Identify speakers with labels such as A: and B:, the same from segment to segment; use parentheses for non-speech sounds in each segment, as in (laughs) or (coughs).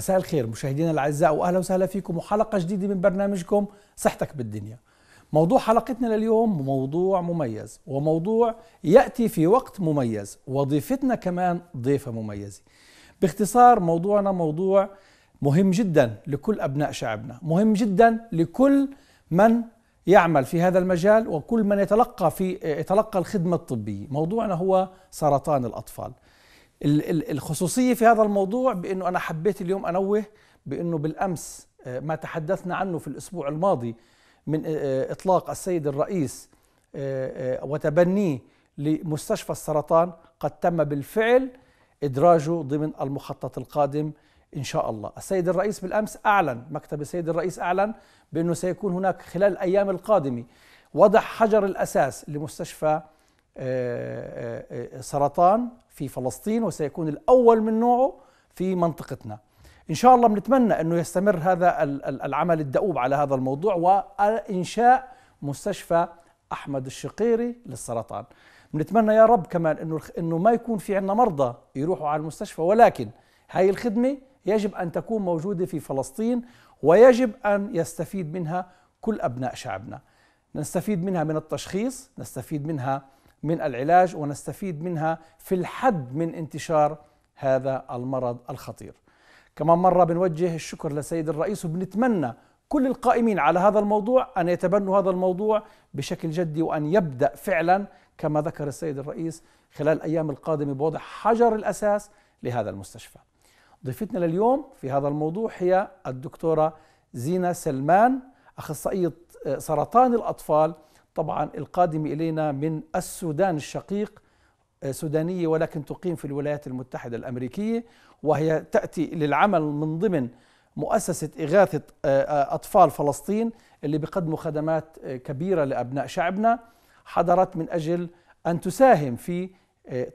A: مساء الخير مشاهدينا الاعزاء واهلا وسهلا فيكم وحلقه جديده من برنامجكم صحتك بالدنيا. موضوع حلقتنا لليوم موضوع مميز وموضوع ياتي في وقت مميز وضيفتنا كمان ضيفه مميزه. باختصار موضوعنا موضوع مهم جدا لكل ابناء شعبنا، مهم جدا لكل من يعمل في هذا المجال وكل من يتلقى في يتلقى الخدمه الطبيه، موضوعنا هو سرطان الاطفال. الخصوصيه في هذا الموضوع بانه انا حبيت اليوم انوه بانه بالامس آه، ما تحدثنا عنه في الاسبوع الماضي من آه، آه، اطلاق السيد الرئيس وتبنيه لمستشفى السرطان قد تم بالفعل ادراجه ضمن المخطط القادم ان شاء الله. السيد الرئيس بالامس اعلن مكتب السيد الرئيس اعلن بانه سيكون هناك خلال الايام القادمه وضع حجر الاساس لمستشفى آه، آه، آه، سرطان في فلسطين وسيكون الأول من نوعه في منطقتنا إن شاء الله بنتمنى أنه يستمر هذا العمل الدؤوب على هذا الموضوع وإنشاء مستشفى أحمد الشقيري للسرطان بنتمنى يا رب كمان أنه, إنه ما يكون في عندنا مرضى يروحوا على المستشفى ولكن هاي الخدمة يجب أن تكون موجودة في فلسطين ويجب أن يستفيد منها كل أبناء شعبنا نستفيد منها من التشخيص نستفيد منها من العلاج ونستفيد منها في الحد من انتشار هذا المرض الخطير كمان مرة بنوجه الشكر لسيد الرئيس وبنتمنى كل القائمين على هذا الموضوع أن يتبنوا هذا الموضوع بشكل جدي وأن يبدأ فعلا كما ذكر السيد الرئيس خلال الأيام القادمة بوضع حجر الأساس لهذا المستشفى ضيفتنا لليوم في هذا الموضوع هي الدكتورة زينة سلمان أخصائية سرطان الأطفال طبعا القادم إلينا من السودان الشقيق آه، سودانية ولكن تقيم في الولايات المتحدة الأمريكية وهي تأتي للعمل من ضمن مؤسسة إغاثة آه، آه، أطفال فلسطين اللي بيقدموا خدمات كبيرة لأبناء شعبنا حضرت من أجل أن تساهم في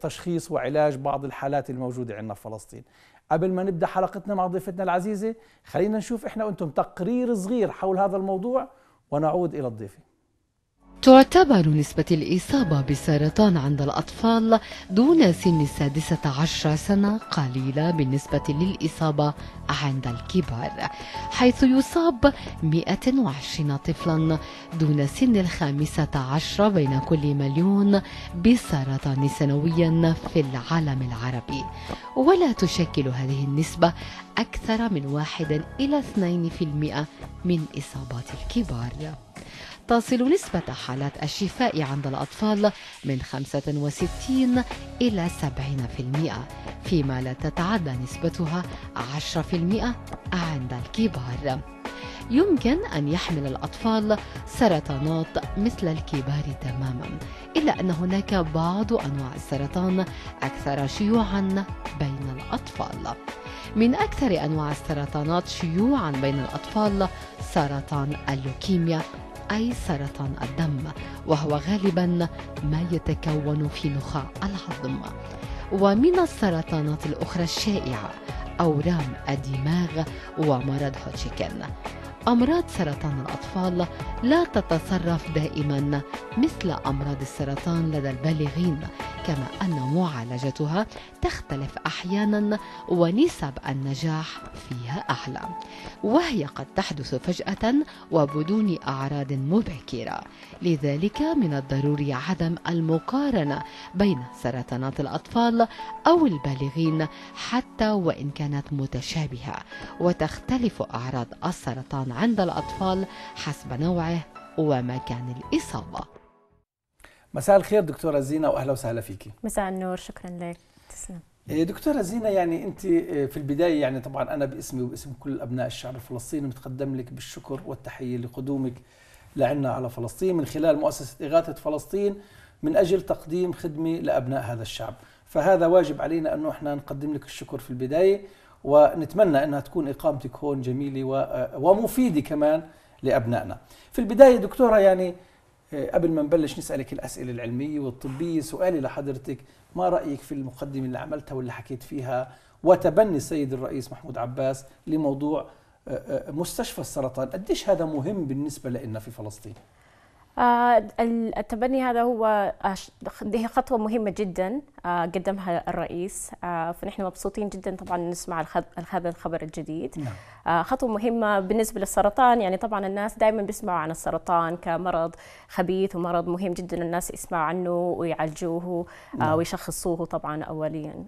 A: تشخيص وعلاج بعض الحالات الموجودة عندنا في فلسطين قبل ما نبدأ حلقتنا مع ضيفتنا العزيزة خلينا نشوف إحنا وأنتم تقرير صغير حول هذا الموضوع ونعود إلى الضيفة
B: تعتبر نسبة الإصابة بالسرطان عند الأطفال دون سن السادسة عشر سنة قليلة بالنسبة للإصابة عند الكبار حيث يصاب 120 طفلا دون سن الخامسة عشر بين كل مليون بالسرطان سنويا في العالم العربي ولا تشكل هذه النسبة أكثر من واحد إلى 2% من إصابات الكبار تصل نسبة حالات الشفاء عند الأطفال من 65 إلى 70% فيما لا تتعدى نسبتها 10% عند الكبار يمكن أن يحمل الأطفال سرطانات مثل الكبار تماما إلا أن هناك بعض أنواع السرطان أكثر شيوعا بين الأطفال من أكثر أنواع السرطانات شيوعا بين الأطفال سرطان اللوكيميا أي سرطان الدم وهو غالبا ما يتكون في نخاع العظم ومن السرطانات الأخرى الشائعة أورام الدماغ ومرض هوتشكن أمراض سرطان الأطفال لا تتصرف دائما مثل أمراض السرطان لدى البالغين كما أن معالجتها تختلف أحيانا ونسب النجاح فيها أعلى وهي قد تحدث فجأة وبدون أعراض مبكرة لذلك من الضروري عدم المقارنة بين سرطانات الأطفال أو البالغين حتى وإن كانت متشابهة وتختلف أعراض السرطان عند الأطفال حسب نوعه ومكان الإصابة
C: مساء
A: الخير دكتوره زينه واهلا وسهلا فيك
C: مساء النور شكرا لك تسلم
A: إيه، دكتوره زينه يعني انت إيه، في البدايه يعني طبعا انا باسمي وباسم كل ابناء الشعب الفلسطيني متقدم لك بالشكر والتحيه لقدومك لعنا على فلسطين من خلال مؤسسه اغاثه فلسطين من اجل تقديم خدمه لابناء هذا الشعب، فهذا واجب علينا انه احنا نقدم لك الشكر في البدايه ونتمنى انها تكون اقامتك هون جميله آه، ومفيده كمان لابنائنا. في البدايه دكتوره يعني إيه، قبل ما نبلش نسالك الاسئله العلميه والطبيه سؤالي لحضرتك ما رايك في المقدمه اللي عملتها واللي حكيت فيها وتبني السيد الرئيس محمود عباس لموضوع آه، آه، مستشفى السرطان قديش هذا مهم بالنسبه لنا في فلسطين
C: آه، التبني هذا هو آه، هي خطوة مهمة جدا آه، قدمها الرئيس فنحن مبسوطين جدا طبعا نسمع هذا الخبر الجديد نعم. خطوة مهمة بالنسبة للسرطان يعني طبعا الناس دائما بيسمعوا عن السرطان كمرض خبيث ومرض مهم جدا الناس يسمعوا عنه ويعالجوه نعم. ويشخصوه طبعا أوليا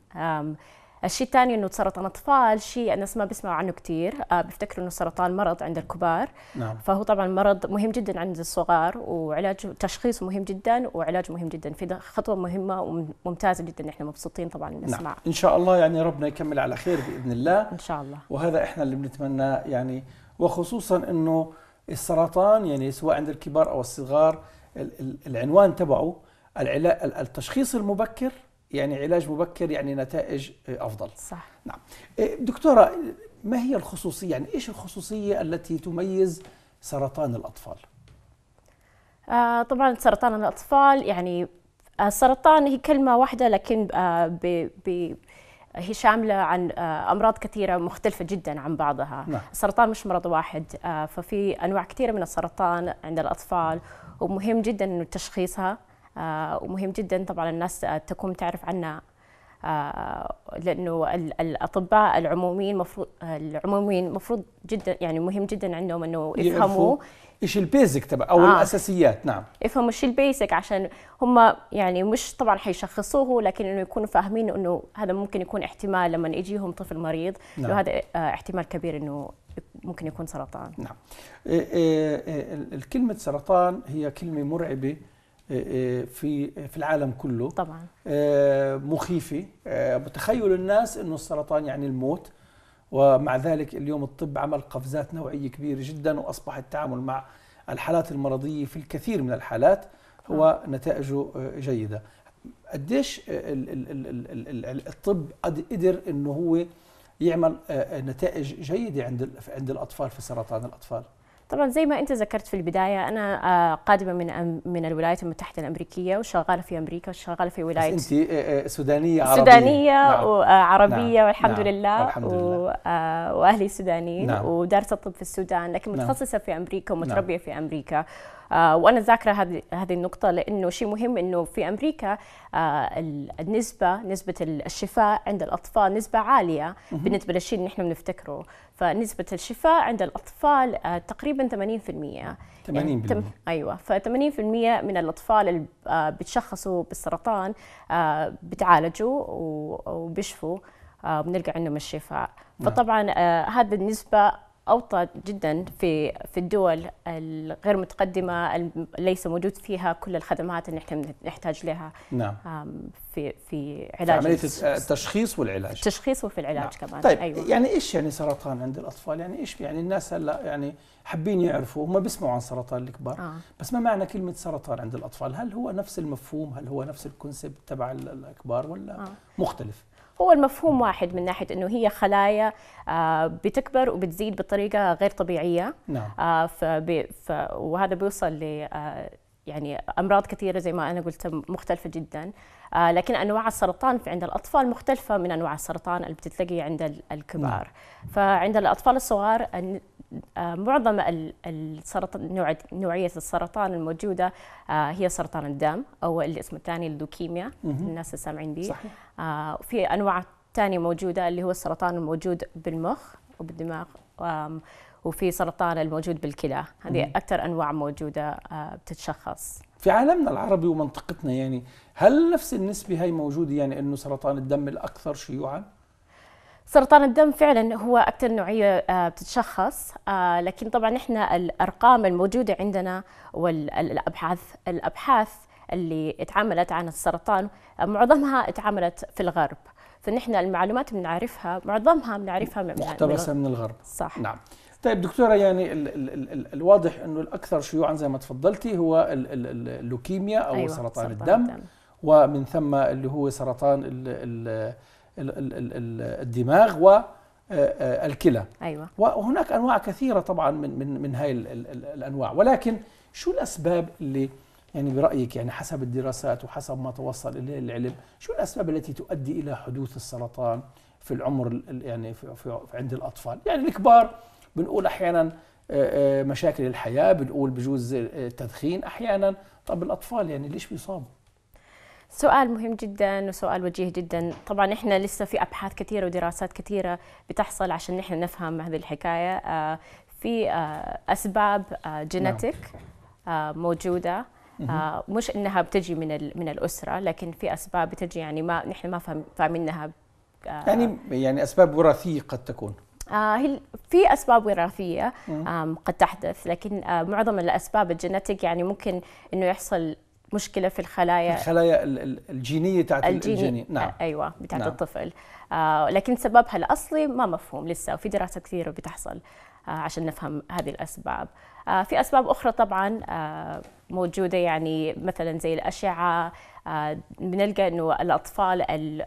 C: الشيء الثاني انه سرطان اطفال شيء الناس ما بيسمعوا عنه كثير آه بيفتكروا انه السرطان مرض عند الكبار نعم. فهو طبعا مرض مهم جدا عند الصغار وعلاج تشخيص مهم جدا وعلاج مهم جدا في خطوه مهمه وممتازه جدا احنا مبسوطين طبعا نسمع نعم.
A: ان شاء الله يعني ربنا يكمل على خير باذن الله ان شاء الله وهذا احنا اللي بنتمناه يعني وخصوصا انه السرطان يعني سواء عند الكبار او الصغار العنوان تبعه التشخيص المبكر يعني علاج مبكر يعني نتائج آه، افضل صح نعم آه، دكتوره ما هي الخصوصيه يعني ايش الخصوصيه التي تميز سرطان الاطفال
C: آه طبعا سرطان الاطفال يعني السرطان آه، هي كلمه واحده لكن آه ب ب هي شاملة عن أمراض كثيرة مختلفة جدا عن بعضها نعم. السرطان مش مرض واحد ففي أنواع كثيرة من السرطان عند الأطفال ومهم جدا أنه تشخيصها آه، ومهم جدا طبعا الناس آه، تكون تعرف عنا آه، لانه الاطباء العموميين مفروض العموميين مفروض جدا يعني مهم جدا عندهم انه يفهموا
A: ايش البيزك تبع او آه. الاساسيات نعم
C: يفهموا ايش البيزك عشان هم يعني مش طبعا حيشخصوه لكن انه يكونوا فاهمين انه هذا ممكن يكون احتمال لما يجيهم طفل مريض نعم. هذا احتمال كبير انه ممكن يكون سرطان نعم
A: إيه، إيه، إيه، الكلمه سرطان هي كلمه مرعبه في في العالم كله طبعا آه، مخيفه آه، تخيل الناس انه السرطان يعني الموت ومع ذلك اليوم الطب عمل قفزات نوعيه كبيره جدا واصبح التعامل مع الحالات المرضيه في الكثير من الحالات هو نتائجه آه، جيده قديش الطب قدر انه هو يعمل نتائج جيده عند عند الاطفال في سرطان الاطفال
C: طبعا زي ما انت ذكرت في البدايه انا آه، قادمه من من الولايات المتحده الامريكيه وشغاله في امريكا وشغاله في ولايه انت
A: آه، آه، سودانيه عربيه سودانيه نعم. وعربيه نعم. والحمد نعم. لله والحمد
C: لله واهلي سودانيين نعم. ودارسه الطب في السودان لكن نعم. متخصصه نعم. في امريكا ومتربيه نعم. في امريكا آه، وانا ذاكره هذه هذه النقطه لانه شيء مهم انه في امريكا آه، النسبه نسبه الشفاء عند الاطفال نسبه عاليه بالنسبه للشيء اللي نحن بنفتكره فنسبه الشفاء عند الاطفال آه، تقريبا 80% 80% يعني تم ايوه ف 80% من الاطفال اللي بتشخصوا بالسرطان بتعالجوا وبيشفوا بنلقى عندهم الشفاء نعم. فطبعا هذه النسبه اوطى جدا في في الدول الغير متقدمه ليس موجود فيها كل الخدمات اللي احنا نحتاج لها نعم في في علاج عمليه التشخيص والعلاج التشخيص وفي العلاج نعم. كمان طيب أيوة. يعني
A: ايش يعني سرطان عند الاطفال يعني ايش يعني الناس هلا يعني حابين يعرفوا هم بيسمعوا عن سرطان الكبار آه. بس ما معنى كلمه سرطان عند الاطفال هل هو نفس المفهوم هل هو نفس الكونسيبت تبع الكبار ولا آه. مختلف
C: هو المفهوم واحد من ناحيه انه هي خلايا آه، بتكبر وبتزيد بطريقه غير طبيعيه نعم. آه، وهذا بيوصل ل آه، يعني امراض كثيره زي ما انا قلت مختلفه جدا لكن انواع السرطان عند الاطفال مختلفه من انواع السرطان اللي بتتلاقي عند الكبار نعم. فعند الاطفال الصغار آه، معظم السرطان نوعيه السرطان الموجوده آه، هي سرطان الدم او اللي اسمه الثاني اللوكيميا الناس السامعين به آه، في انواع ثانيه موجوده اللي هو السرطان الموجود بالمخ وبالدماغ وفي سرطان الموجود بالكلى هذه اكثر انواع موجوده بتتشخص
A: في عالمنا العربي ومنطقتنا يعني هل نفس النسبه هي موجوده يعني انه سرطان الدم الاكثر شيوعا
C: سرطان الدم فعلا هو اكثر نوعيه آه، بتتشخص آه، لكن طبعا احنا الارقام الموجوده عندنا والابحاث الابحاث اللي اتعملت عن السرطان آه، معظمها اتعملت في الغرب فنحن المعلومات بنعرفها معظمها بنعرفها من مقتبسه من,
A: الغرب صح نعم طيب دكتوره يعني الـ الـ الـ الـ الواضح انه الاكثر شيوعا زي ما تفضلتي هو اللوكيميا او أيوة سرطان, سرطان الدم, الدم ومن ثم اللي هو سرطان ال الدماغ و آه، آه، الكلى أيوة. وهناك انواع كثيره طبعا من من من هاي الانواع ولكن شو الاسباب اللي يعني برايك يعني حسب الدراسات وحسب ما توصل اليه العلم شو الاسباب التي تؤدي الى حدوث السرطان في العمر يعني في, في عند الاطفال يعني الكبار بنقول احيانا آه، مشاكل الحياه بنقول بجوز التدخين احيانا طب الاطفال يعني ليش بيصابوا
C: سؤال مهم جدا وسؤال وجيه جدا طبعا احنا لسه في ابحاث كثيره ودراسات كثيره بتحصل عشان نحن نفهم هذه الحكايه آه، في آه، اسباب آه، نعم. جينيتك موجوده مش انها بتجي من من الاسره لكن في اسباب بتجي يعني ما نحن ما فاهمينها يعني
A: يعني اسباب وراثيه قد تكون
C: آه في اسباب وراثيه قد تحدث لكن آه معظم الاسباب الجينيتك يعني ممكن انه يحصل مشكله في الخلايا الخلايا
A: الجينيه تاعت الجيني. الجنين نعم
C: ايوه بتاعت نعم. الطفل آه لكن سببها الاصلي ما مفهوم لسه وفي دراسات كثيره بتحصل آه عشان نفهم هذه الاسباب آه في اسباب اخرى طبعا آه موجوده يعني مثلا زي الاشعه آه بنلقى انه الاطفال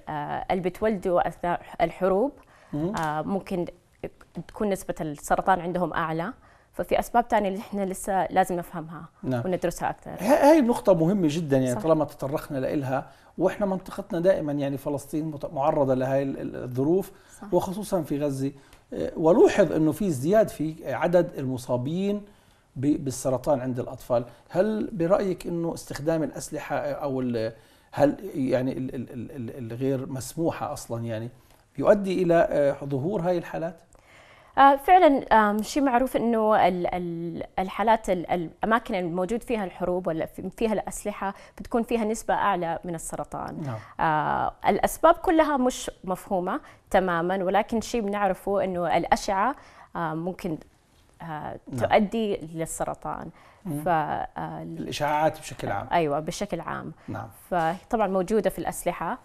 C: آه، اللي بتولدوا اثناء الحروب آه ممكن تكون نسبه السرطان عندهم اعلى آه ففي اسباب ثانيه اللي احنا لسه لازم نفهمها نعم. وندرسها اكثر هاي
A: النقطه مهمه جدا يعني صح. طالما تطرقنا لها واحنا منطقتنا دائما يعني فلسطين معرضه لهي الظروف صح. وخصوصا في غزه آه، ولوحظ انه في ازدياد في عدد المصابين بالسرطان عند الاطفال هل برايك انه استخدام الاسلحه او هل يعني الغير مسموحه اصلا يعني يؤدي الى آه، ظهور هاي الحالات
C: آه، فعلا شيء معروف انه الحالات الاماكن الموجود فيها الحروب ولا فيها الاسلحه بتكون فيها نسبه اعلى من السرطان نعم. آه، الاسباب كلها مش مفهومه تماما ولكن شيء بنعرفه انه الاشعه آه، ممكن نعم. تؤدي لا. للسرطان ف الاشعاعات بشكل عام ايوه بشكل عام نعم فطبعا موجوده في الاسلحه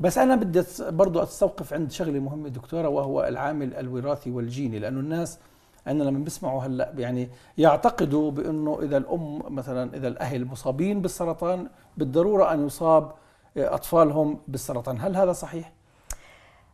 A: بس انا بدي برضو استوقف عند شغله مهمه دكتوره وهو العامل الوراثي والجيني لانه الناس عندنا لما بيسمعوا هلا يعني يعتقدوا بانه اذا الام مثلا اذا الاهل مصابين بالسرطان بالضروره ان يصاب اطفالهم بالسرطان، هل هذا صحيح؟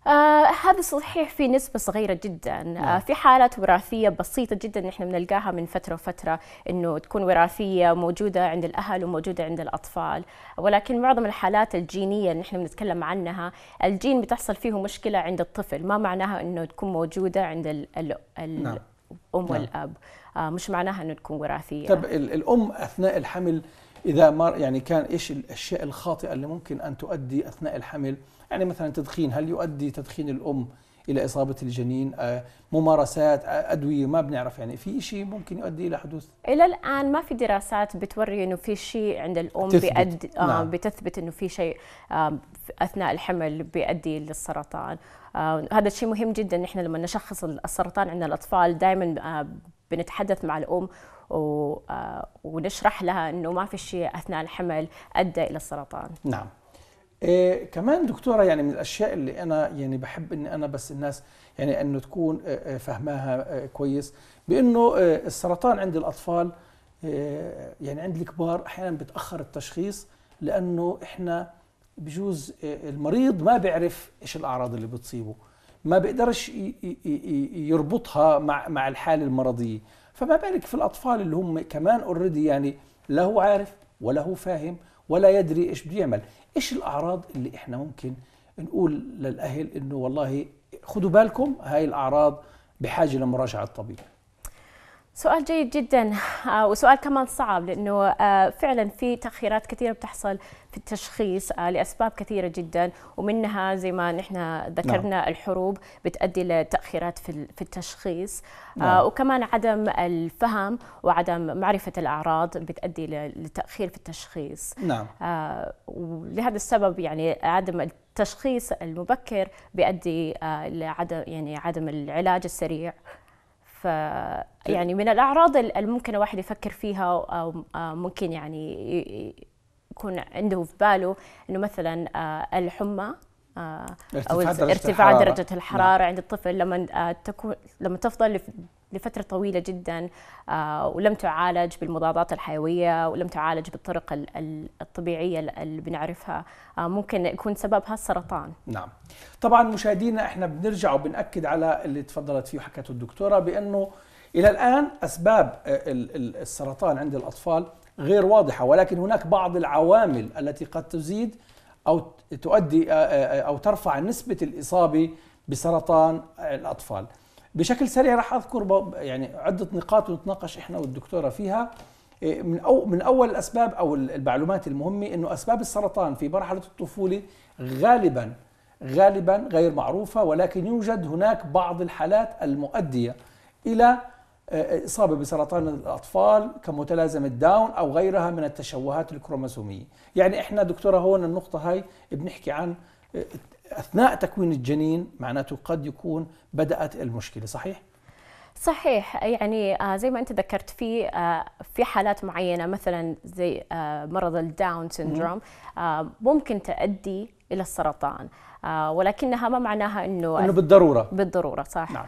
C: آه هذا صحيح في نسبة صغيرة جدا آه نعم. في حالات وراثية بسيطة جدا نحن بنلقاها من فترة وفترة انه تكون وراثية موجودة عند الاهل وموجودة عند الاطفال ولكن معظم الحالات الجينية اللي نحن بنتكلم عنها الجين بتحصل فيه مشكلة عند الطفل ما معناها انه تكون موجودة عند الـ الـ الـ نعم. الام نعم. والاب آه مش معناها انه تكون وراثية طب
A: الام اثناء الحمل اذا مر يعني كان ايش الاشياء الخاطئة اللي ممكن ان تؤدي اثناء الحمل يعني مثلا تدخين هل يؤدي تدخين الأم إلى إصابة الجنين آه، ممارسات آه، أدوية ما بنعرف يعني في شيء ممكن يؤدي إلى حدوث
C: إلى الآن ما في دراسات بتوري إنه في شيء عند الأم تثبت. بيأد... آه، نعم. آه بتثبت إنه في شيء آه أثناء الحمل بيؤدي للسرطان آه هذا الشيء مهم جدا نحن لما نشخص السرطان عند الأطفال دائما آه بنتحدث مع الأم ونشرح لها انه ما في شيء اثناء الحمل ادى الى السرطان. نعم. إيه
A: كمان دكتوره يعني من الاشياء اللي انا يعني بحب ان انا بس الناس يعني انه تكون إيه، إيه، فهماها إيه، كويس بانه السرطان عند الاطفال يعني عند الكبار احيانا بتاخر التشخيص لانه احنا بجوز المريض ما بيعرف ايش الاعراض اللي بتصيبه ما بيقدرش يربطها مع مع الحاله المرضيه فما بالك في الاطفال اللي هم كمان اوريدي يعني لا هو عارف ولا هو فاهم ولا يدري ايش بده يعمل ايش الاعراض اللي احنا ممكن نقول للاهل انه والله خدوا بالكم هاي الاعراض بحاجه لمراجعه الطبيب
C: سؤال جيد جدا آه، وسؤال كمان صعب لانه آه، فعلا في تاخيرات كثيره بتحصل في التشخيص آه، لاسباب كثيره جدا ومنها زي ما نحن ذكرنا نعم. الحروب بتؤدي لتاخيرات في التشخيص نعم. وكمان عدم الفهم وعدم معرفه الاعراض بتؤدي لتاخير في التشخيص نعم ولهذا السبب يعني عدم التشخيص المبكر بيؤدي لعدم يعني عدم العلاج السريع طيب. يعني من الاعراض اللي ممكن الواحد يفكر فيها او آه، ممكن يعني يكون عنده في باله انه مثلا آه، الحمى آه، او ارتفاع, ارتفاع درجه الحراره نعم. عند الطفل لما آه، تكون لما تفضل لفترة طويلة جدا آه، ولم تعالج بالمضادات الحيوية ولم تعالج بالطرق الطبيعية اللي بنعرفها ممكن يكون سببها السرطان
A: نعم طبعا مشاهدينا احنا بنرجع وبنأكد على اللي تفضلت فيه وحكته الدكتورة بأنه إلى الآن أسباب السرطان عند الأطفال غير واضحة ولكن هناك بعض العوامل التي قد تزيد او تؤدي آه، آه، آه، او ترفع نسبه الاصابه بسرطان الاطفال. بشكل سريع راح اذكر يعني عده نقاط ونتناقش احنا والدكتوره فيها إيه، من أو من اول الاسباب او المعلومات المهمه انه اسباب السرطان في مرحله الطفوله غالبا غالبا غير معروفه ولكن يوجد هناك بعض الحالات المؤديه الى إصابة بسرطان الأطفال كمتلازمة داون أو غيرها من التشوهات الكروموسومية يعني إحنا دكتورة هون النقطة هاي بنحكي عن آه، أثناء تكوين الجنين معناته قد يكون بدأت المشكلة صحيح؟
C: صحيح يعني آه، زي ما انت ذكرت في آه، في حالات معينه مثلا زي مرض الداون سيندروم ممكن تؤدي الى السرطان ولكنها ما معناها انه انه بالضروره بالضروره صح نعم.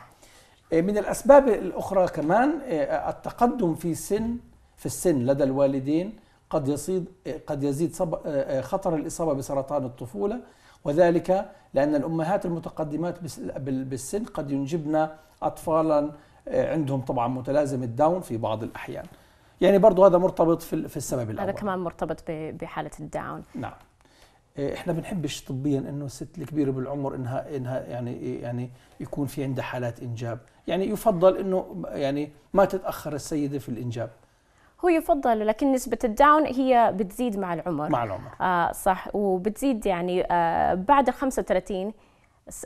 A: إيه، من الأسباب الأخرى كمان إيه، التقدم
C: في سن في السن لدى
A: الوالدين قد يزيد قد يزيد إيه، خطر الإصابة بسرطان الطفولة وذلك لأن الأمهات المتقدمات بالسن قد ينجبن أطفالا عندهم طبعا متلازمة داون في بعض الأحيان يعني برضو هذا مرتبط في السبب الأول هذا
C: كمان مرتبط بحالة الداون
A: نعم إيه، احنا بنحبش طبيا انه الست الكبيره بالعمر انها انها يعني يعني يكون في عندها حالات انجاب يعني يفضل انه يعني ما تتاخر السيده في الانجاب
C: هو يفضل لكن نسبة الداون هي بتزيد مع العمر مع العمر آه صح وبتزيد يعني آه بعد 35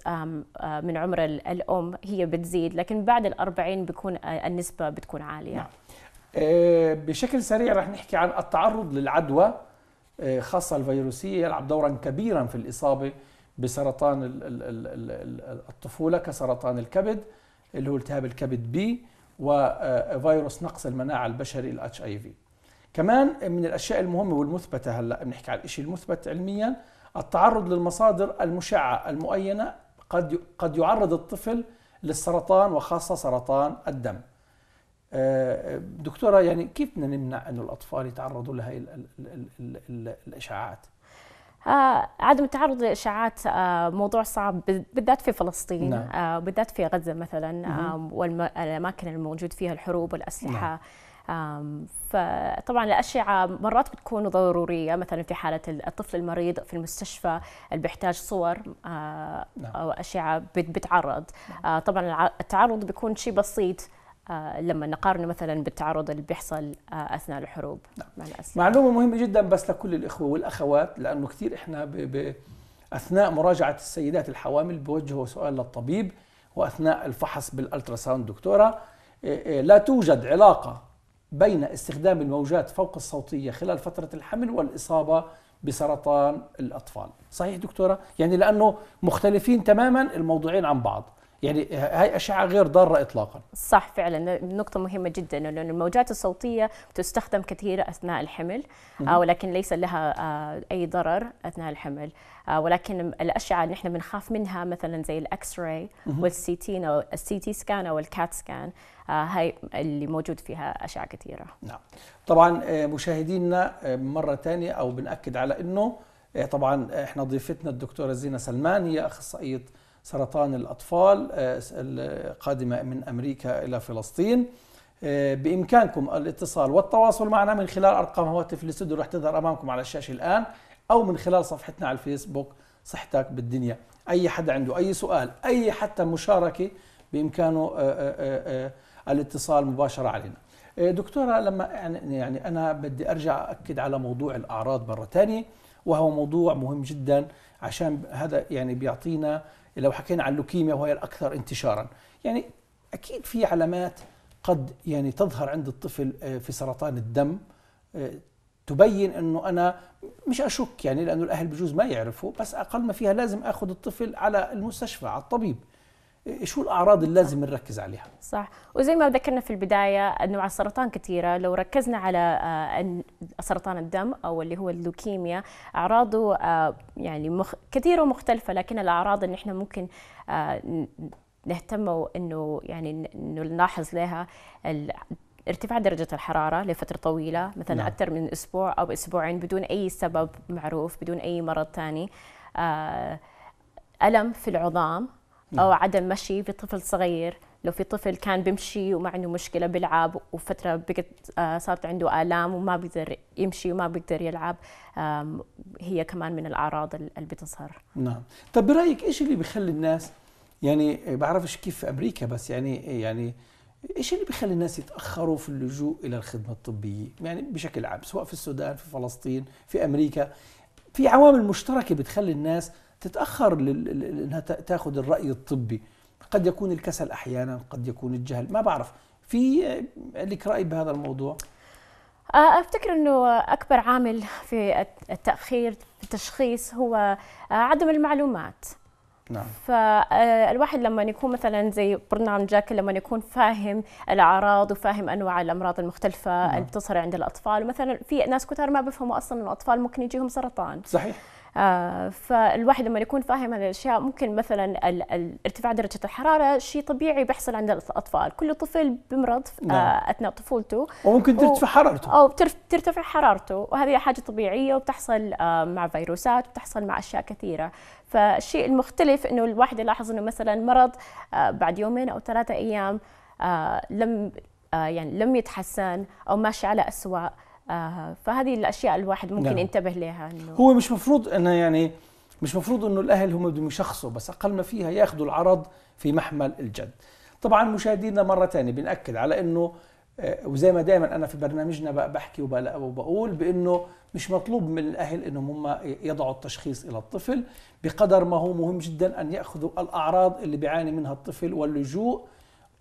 C: آه، من عمر الأم هي بتزيد لكن بعد الأربعين بيكون آه النسبة بتكون عالية نعم.
A: آه بشكل سريع رح نحكي عن التعرض للعدوى خاصة الفيروسية يلعب دورا كبيرا في الإصابة بسرطان الطفولة كسرطان الكبد اللي هو التهاب الكبد بي وفيروس آه، نقص المناعة البشري الاتش اي في كمان من الأشياء المهمة والمثبتة هلأ بنحكي على الشيء المثبت علميا التعرض للمصادر المشعة المؤينة قد قد يعرض الطفل للسرطان وخاصة سرطان الدم دكتوره يعني كيف بدنا نمنع انه الاطفال يتعرضوا لهي الاشعاعات؟
C: آه عدم التعرض للاشعاعات آه موضوع صعب بالذات في فلسطين نعم. آه بالذات في غزه مثلا آه والاماكن الموجود فيها الحروب والاسلحه نعم. فطبعا الأشعة مرات بتكون ضرورية مثلا في حالة الطفل المريض في المستشفى اللي بيحتاج صور آه، نعم. أو أشعة بتعرض نعم. آه، طبعا التعرض بيكون شيء بسيط آه، لما نقارنه مثلا بالتعرض اللي بيحصل آه، اثناء الحروب نعم. مع الأسف.
A: معلومه مهمه جدا بس لكل الاخوه والاخوات لانه كثير احنا ب... ب... اثناء مراجعه السيدات الحوامل بوجهوا سؤال للطبيب واثناء الفحص بالالتراساوند دكتوره إيه، إيه، لا توجد علاقه بين استخدام الموجات فوق الصوتيه خلال فتره الحمل والاصابه بسرطان الاطفال صحيح دكتوره يعني لانه مختلفين تماما الموضوعين عن بعض يعني هاي أشعة غير ضارة إطلاقا
C: صح فعلا نقطة مهمة جدا لان الموجات الصوتية تستخدم كثير أثناء الحمل آه، ولكن ليس لها آه، أي ضرر أثناء الحمل آه، ولكن الأشعة اللي نحن بنخاف منها مثلا زي الأكس راي والسي تي أو السي تي سكان أو الكات سكان هاي اللي موجود فيها أشعة كثيرة
A: نعم طبعا مشاهدينا مرة ثانية أو بنأكد على أنه طبعا احنا ضيفتنا الدكتورة زينة سلمان هي أخصائية سرطان الأطفال آه، القادمة من أمريكا إلى فلسطين آه، بإمكانكم الاتصال والتواصل معنا من خلال أرقام هواتف الاستوديو راح تظهر أمامكم على الشاشة الآن أو من خلال صفحتنا على الفيسبوك صحتك بالدنيا أي حدا عنده أي سؤال أي حتى مشاركة بإمكانه آه، الاتصال مباشرة علينا دكتورة لما يعني-, يعني أنا بدي أرجع أكد على موضوع الأعراض مرة ثانية وهو موضوع مهم جدا عشان هذا يعني بيعطينا لو حكينا عن اللوكيميا وهي الأكثر انتشارا يعني أكيد في علامات قد يعني تظهر عند الطفل آه، في سرطان الدم آه، تبين انه انا مش اشك يعني لانه الاهل بجوز ما يعرفوا بس اقل ما
C: فيها لازم اخذ الطفل على المستشفى
A: على الطبيب شو الاعراض اللي لازم نركز عليها
C: صح وزي ما ذكرنا في البدايه انواع السرطان كثيره لو ركزنا على آه، سرطان الدم او اللي هو اللوكيميا اعراضه آه، يعني مخ... كثيره ومختلفه لكن الاعراض اللي احنا ممكن آه، نهتم انه يعني انه نلاحظ لها ال... ارتفاع درجة الحرارة لفترة طويلة مثلا نعم. أكثر من أسبوع أو أسبوعين بدون أي سبب معروف بدون أي مرض ثاني ألم في العظام أو نعم. عدم مشي في طفل صغير لو في طفل كان بيمشي وما عنده مشكلة بيلعب وفترة بقت آه، صارت عنده آلام وما بيقدر يمشي وما بيقدر يلعب هي كمان من الأعراض اللي بتظهر
A: نعم طب برأيك إيش اللي بيخلي الناس يعني إيه، بعرفش كيف في أمريكا بس يعني إيه، يعني إيش اللي بيخلي الناس يتأخروا في اللجوء إلى الخدمة الطبية يعني بشكل عام سواء في السودان في فلسطين في أمريكا في عوامل مشتركة بتخلي الناس تتاخر انها تاخذ الراي الطبي قد يكون الكسل احيانا قد يكون الجهل ما بعرف في لك راي بهذا الموضوع
C: افتكر انه اكبر عامل في التاخير في التشخيص هو عدم المعلومات نعم. فالواحد لما يكون مثلا زي برنامج جاك لما يكون فاهم الاعراض وفاهم انواع الامراض المختلفه نعم. اللي بتظهر عند الاطفال مثلا في ناس كثار ما بيفهموا اصلا انه الاطفال ممكن يجيهم سرطان صحيح آه، فالواحد لما يكون فاهم هالاشياء ممكن مثلا ارتفاع درجه الحراره شيء طبيعي بيحصل عند الاطفال كل طفل بمرض آه، نعم. اثناء طفولته وممكن ترتفع حرارته او ترتفع حرارته وهذه حاجه طبيعيه وبتحصل آه، مع فيروسات وبتحصل مع اشياء كثيره فالشيء المختلف انه الواحد يلاحظ انه مثلا مرض بعد يومين او ثلاثه ايام لم يعني لم يتحسن او ماشي على اسوأ آه فهذه الاشياء الواحد ممكن نعم. ينتبه لها انه
A: هو مش مفروض انه يعني مش مفروض انه الاهل هم بدهم يشخصوا بس اقل ما فيها ياخذوا العرض في محمل الجد طبعا مشاهدينا مره ثانيه بناكد على انه آه، وزي ما دائما انا في برنامجنا بحكي وبقول بانه مش مطلوب من الاهل انهم هم يضعوا التشخيص الى الطفل بقدر ما هو مهم جدا ان ياخذوا الاعراض اللي بيعاني منها الطفل واللجوء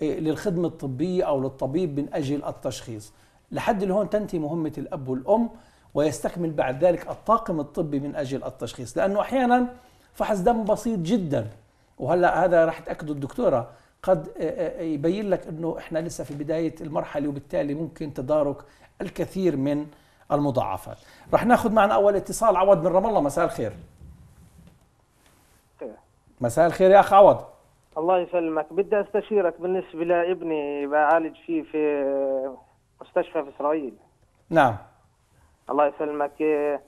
A: آه، للخدمه الطبيه او للطبيب من اجل التشخيص لحد لهون تنتهي مهمة الأب والأم ويستكمل بعد ذلك الطاقم الطبي من أجل التشخيص لأنه أحيانا فحص دم بسيط جدا وهلا هذا راح تأكده الدكتورة قد يبين لك أنه إحنا لسه في بداية المرحلة وبالتالي ممكن تدارك الكثير من المضاعفات راح ناخذ معنا أول اتصال عوض من رام الله مساء الخير مساء الخير يا أخ عوض
D: الله يسلمك بدي استشيرك بالنسبه لابني بعالج فيه في مستشفى في اسرائيل نعم الله يسلمك إيه،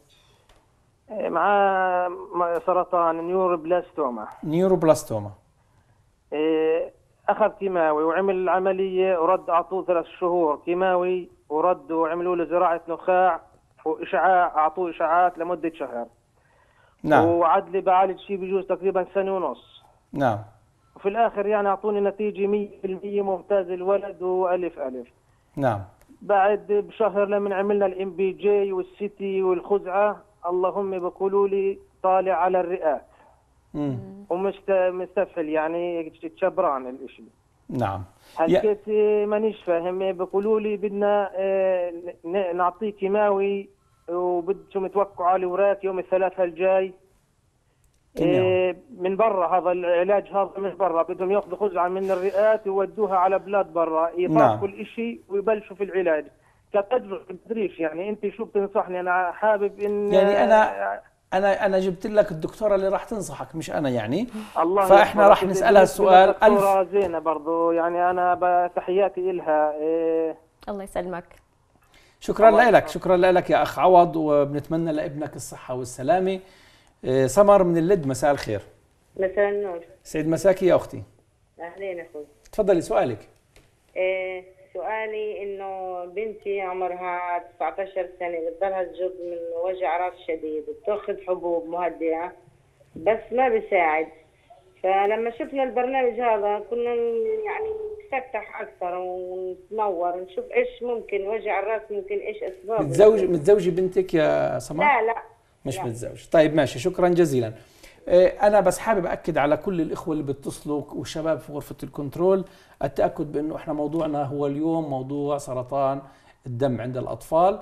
D: مع سرطان نيوروبلاستوما
A: نيوروبلاستوما
D: إيه، اخذ كيماوي وعمل عمليه ورد اعطوه ثلاث شهور كيماوي ورد وعملوا له زراعه نخاع واشعاع اعطوه اشعاعات لمده شهر نعم وعدلي بعالج شيء بجوز تقريبا سنه ونص نعم وفي الاخر يعني اعطوني نتيجه 100% ممتازه الولد والف الف نعم بعد بشهر لما عملنا الام بي جي والسيتي والخزعه اللهم بقولوا لي طالع على الرئات مستفحل يعني تشبران الاشي نعم حكيت مانيش فاهم بقولوا لي بدنا آه، نعطيه كيماوي وبدكم توقعوا على الاوراق يوم الثلاثاء الجاي إيه من برا هذا العلاج هذا مش برا بدهم ياخذوا خزعه من الرئات يودوها على بلاد برا يطلع نعم. كل شيء ويبلشوا في العلاج كتجربه بدريش يعني انت شو بتنصحني انا حابب ان يعني انا
A: انا انا جبت لك الدكتوره اللي راح تنصحك مش انا يعني
D: الله فاحنا راح نسالها السؤال الدكتوره زينه برضو يعني انا تحياتي لها إيه الله يسلمك
A: شكرا لك شكرا لك يا اخ عوض وبنتمنى لابنك الصحه والسلامه إيه، سمر من اللد مساء الخير
E: مساء النور
A: سعيد مساكي يا اختي
E: اهلين اخوي
A: تفضلي سؤالك
E: إيه سؤالي انه بنتي عمرها 19 سنه بتضلها تجب من وجع راس شديد بتاخذ حبوب مهدئه بس ما بيساعد فلما شفنا البرنامج هذا كنا يعني نفتح اكثر ونتنور نشوف ايش ممكن وجع الراس ممكن ايش اسبابه متزوج
A: متزوجه بنتك يا سمر؟ لا لا مش يعني. متزوج طيب ماشي شكرا جزيلا آه، انا بس حابب اكد على كل الاخوه اللي بيتصلوا والشباب في غرفه الكنترول التاكد بانه احنا موضوعنا هو اليوم موضوع سرطان الدم عند الاطفال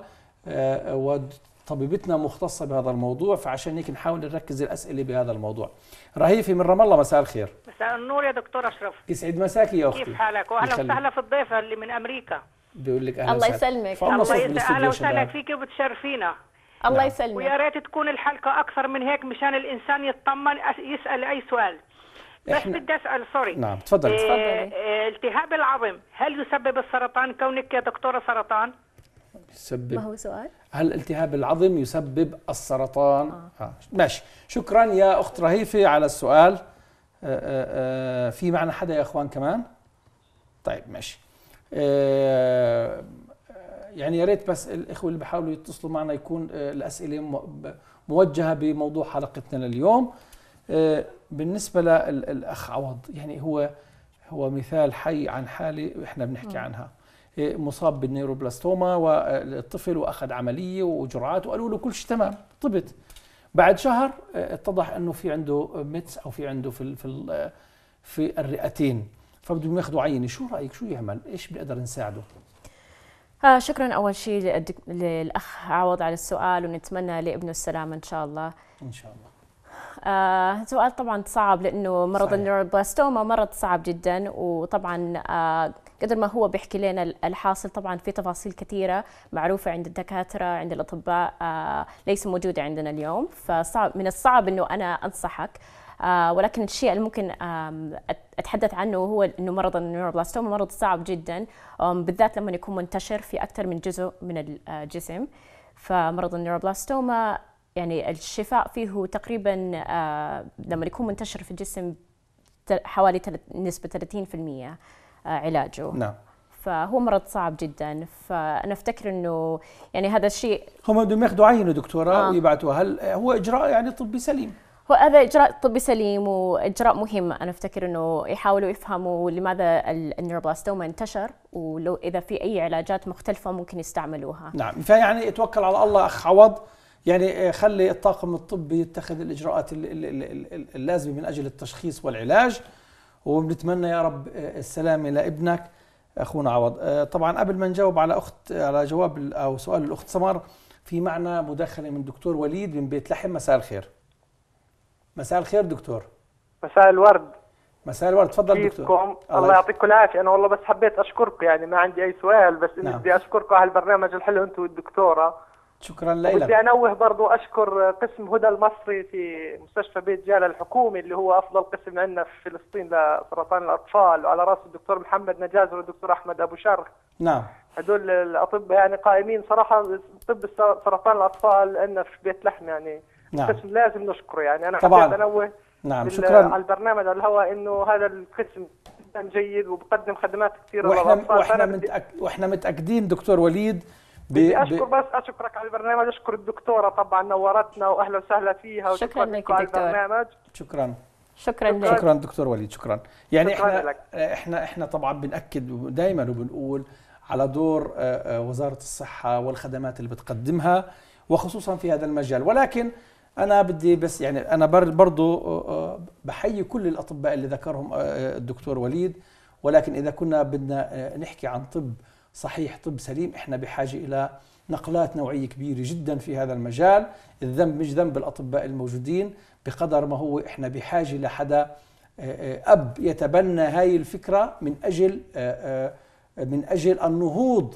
A: آه، وطبيبتنا مختصه بهذا الموضوع فعشان هيك نحاول نركز الاسئله بهذا الموضوع رهيفي من رام الله مساء الخير
E: مساء النور يا دكتور اشرف
A: يسعد مساك يا اختي كيف حالك واهلا وسهلا في
E: الضيفه اللي من امريكا
A: بيقول لك اهلا الله يسلمك الله يسعدك اهلا وسهلا فيك
E: وبتشرفينا الله نعم. يسلمك ويا ريت تكون الحلقه اكثر من هيك مشان الانسان يطمن يسال اي سؤال بس إحنا... بدي اسال سوري نعم تفضلي إيه، تفضلي إيه التهاب العظم هل يسبب السرطان كونك يا دكتوره سرطان؟
C: يسبب ما هو
E: سؤال؟
A: هل التهاب العظم يسبب السرطان؟ آه. آه. ماشي شكرا يا اخت رهيفه على السؤال آآ آه، آآ آه، آه، في معنا حدا يا اخوان كمان؟ طيب ماشي يعني يا ريت بس الاخوه اللي بحاولوا يتصلوا معنا يكون آه، الاسئله موجهه بموضوع حلقتنا لليوم آه، بالنسبه للاخ عوض يعني هو هو مثال حي عن حاله احنا بنحكي عنها آه، مصاب بالنيوروبلاستوما والطفل واخذ عمليه وجرعات وقالوا له كل شيء تمام طبت بعد شهر اتضح انه في عنده ميتس او في عنده في في في الرئتين فبدهم ياخذوا عينه شو رايك شو يعمل ايش بنقدر نساعده
C: شكرا اول شيء للاخ عوض على السؤال ونتمنى لابنه السلامه ان شاء الله ان شاء الله آه سؤال طبعا صعب لانه مرض النيوروبلاستوما مرض صعب جدا وطبعا آه قدر ما هو بيحكي لنا الحاصل طبعا في تفاصيل كثيره معروفه عند الدكاتره عند الاطباء آه ليس موجوده عندنا اليوم فصعب من الصعب انه انا انصحك آه، ولكن الشيء اللي ممكن اتحدث عنه هو انه مرض النيوروبلاستوما مرض صعب جدا بالذات لما يكون منتشر في اكثر من جزء من الجسم آه، فمرض النيوروبلاستوما آه، يعني الشفاء فيه تقريبا لما يكون منتشر في الجسم حوالي نسبة 30% علاجه نعم فهو مرض صعب جدا فانا افتكر انه يعني هذا الشيء
A: هم بدهم ياخذوا عينه دكتوره آه. ويبعتوها هل هو اجراء يعني طبي سليم
C: هو هذا اجراء طبي سليم واجراء مهم انا افتكر انه يحاولوا يفهموا لماذا النيوروبلاستوما انتشر ولو اذا في اي علاجات مختلفه ممكن يستعملوها.
A: نعم فيعني اتوكل على الله اخ عوض يعني آه، خلي الطاقم الطبي يتخذ الاجراءات اللازمه من اجل التشخيص والعلاج وبنتمنى يا رب آه، السلامه لابنك اخونا عوض. آه، طبعا قبل ما نجاوب على اخت على جواب او سؤال الاخت سمر في معنا مداخله من دكتور وليد من بيت لحم مساء الخير. مساء الخير دكتور
D: مساء الورد
A: مساء الورد تفضل دكتور الله, الله
D: يعطيكم العافيه انا والله بس حبيت اشكركم يعني ما عندي اي سؤال بس نعم. بدي اشكركم على البرنامج الحلو انت والدكتوره
A: شكرا لك بدي انوه
D: برضو اشكر قسم هدى المصري في مستشفى بيت جاله الحكومي اللي هو افضل قسم عندنا في فلسطين لسرطان الاطفال وعلى راس الدكتور محمد نجازر والدكتور احمد ابو شرخ نعم هدول الاطباء يعني قائمين صراحه طب سرطان الاطفال عندنا في بيت لحم يعني نعم. قسم لازم نشكره يعني انا طبعا. حبيت انوه
A: نعم شكرا على
D: البرنامج على الهواء انه هذا القسم جدا جيد وبقدم خدمات كثيره واحنا واحنا, متأك... واحنا متاكدين دكتور وليد ب... بدي اشكر بس اشكرك على البرنامج اشكر الدكتوره طبعا نورتنا واهلا وسهلا فيها شكرا لك دكتور على البرنامج
A: شكرا شكرا لك شكرا, شكرا دكتور وليد شكرا يعني شكرا احنا لك. احنا احنا طبعا بناكد دائما وبنقول على دور آه، آه، وزاره الصحه والخدمات اللي بتقدمها وخصوصا في هذا المجال ولكن انا بدي بس يعني انا برضو بحيي كل الاطباء اللي ذكرهم الدكتور وليد ولكن اذا كنا بدنا نحكي عن طب صحيح طب سليم احنا بحاجه الى نقلات نوعيه كبيره جدا في هذا المجال الذنب مش ذنب الاطباء الموجودين بقدر ما هو احنا بحاجه لحدا اب يتبنى هاي الفكره من اجل من اجل النهوض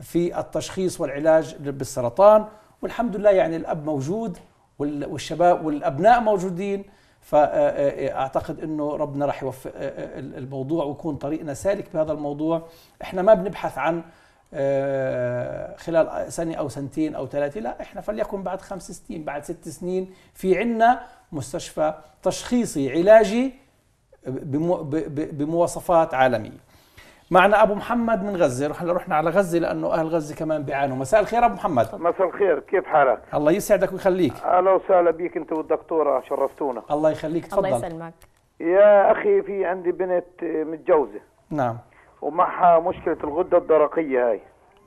A: في التشخيص والعلاج بالسرطان والحمد لله يعني الاب موجود والشباب والابناء موجودين فاعتقد انه ربنا راح يوفق الموضوع ويكون طريقنا سالك بهذا الموضوع احنا ما بنبحث عن خلال سنة أو سنتين أو ثلاثة لا إحنا فليكن بعد خمس سنين بعد ست سنين في عنا مستشفى تشخيصي علاجي بمواصفات عالمية معنا ابو محمد من غزه رحنا رحنا على غزه لانه اهل غزه كمان بيعانوا مساء الخير ابو محمد مساء
D: الخير كيف حالك الله يسعدك ويخليك اهلا وسهلا بيك انت والدكتوره شرفتونا الله يخليك
A: تفضل الله يسلمك
D: يا اخي في عندي بنت متجوزه نعم ومعها مشكله الغده الدرقيه هاي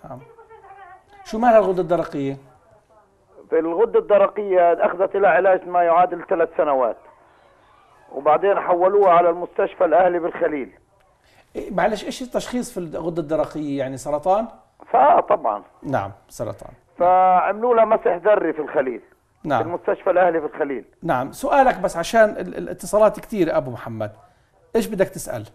A: نعم شو مالها الغده الدرقيه
D: في الغده الدرقيه اخذت لها علاج ما يعادل ثلاث سنوات وبعدين حولوها على المستشفى الاهلي بالخليل
A: إيه، معلش ايش التشخيص في الغده الدرقيه يعني سرطان؟ اه طبعا نعم سرطان فعملوا
D: لها مسح ذري في الخليل نعم في المستشفى الاهلي في الخليل
A: نعم سؤالك بس عشان الاتصالات كثير ابو محمد ايش بدك تسال؟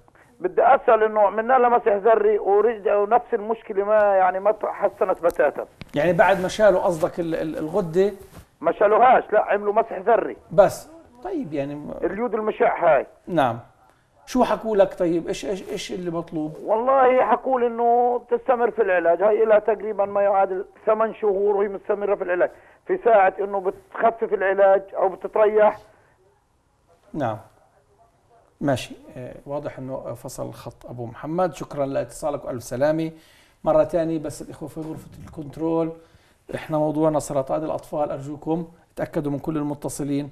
D: بدي اسال انه عملنا لها مسح ذري ونفس المشكله ما يعني ما تحسنت بتاتا يعني بعد ما شالوا قصدك الغده ما شالوهاش لا عملوا مسح ذري بس طيب يعني اليود المشع هاي نعم
A: شو حكوا لك طيب ايش ايش ايش اللي مطلوب
D: والله حكوا لي انه تستمر في العلاج هي لها تقريبا ما يعادل ثمان شهور وهي مستمره في العلاج في ساعه انه بتخفف العلاج او بتتريح
A: نعم ماشي آه، واضح انه فصل خط ابو محمد شكرا لاتصالك والف سلامه مره ثانيه بس الاخوه في غرفه الكنترول احنا موضوعنا سرطان الاطفال ارجوكم تاكدوا من كل المتصلين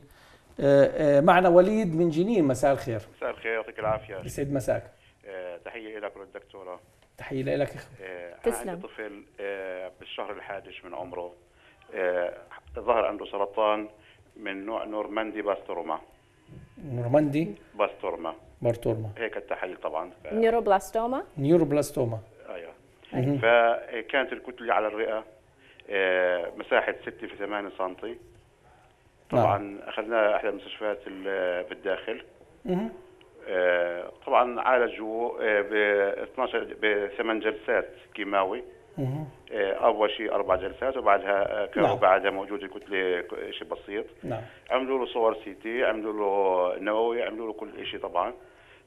A: آه، آه، معنا وليد من جنين مساء الخير مساء
F: الخير يعطيك العافيه يسعد مساك آه، تحيه لك وللدكتوره تحيه لك تسلم عندي طفل بالشهر الحادي من عمره ظهر عنده سرطان من نوع نورماندي باستورما نورماندي باستورما بارتورما هيك التحليل طبعا ف...
C: نيوروبلاستوما
A: نيوروبلاستوما
F: ايوه فكانت الكتله على الرئه مساحه 6 في 8 سم نعم. طبعا اخذنا اخذناه احدى المستشفيات في الداخل آه، طبعا عالجوا آه، ب 12 بثمان جلسات كيماوي آه، اول شيء اربع جلسات وبعدها كانوا نعم. بعدها موجود الكتله شيء بسيط نعم. عملوا له صور سي تي عملوا له نووي عملوا له كل شيء طبعا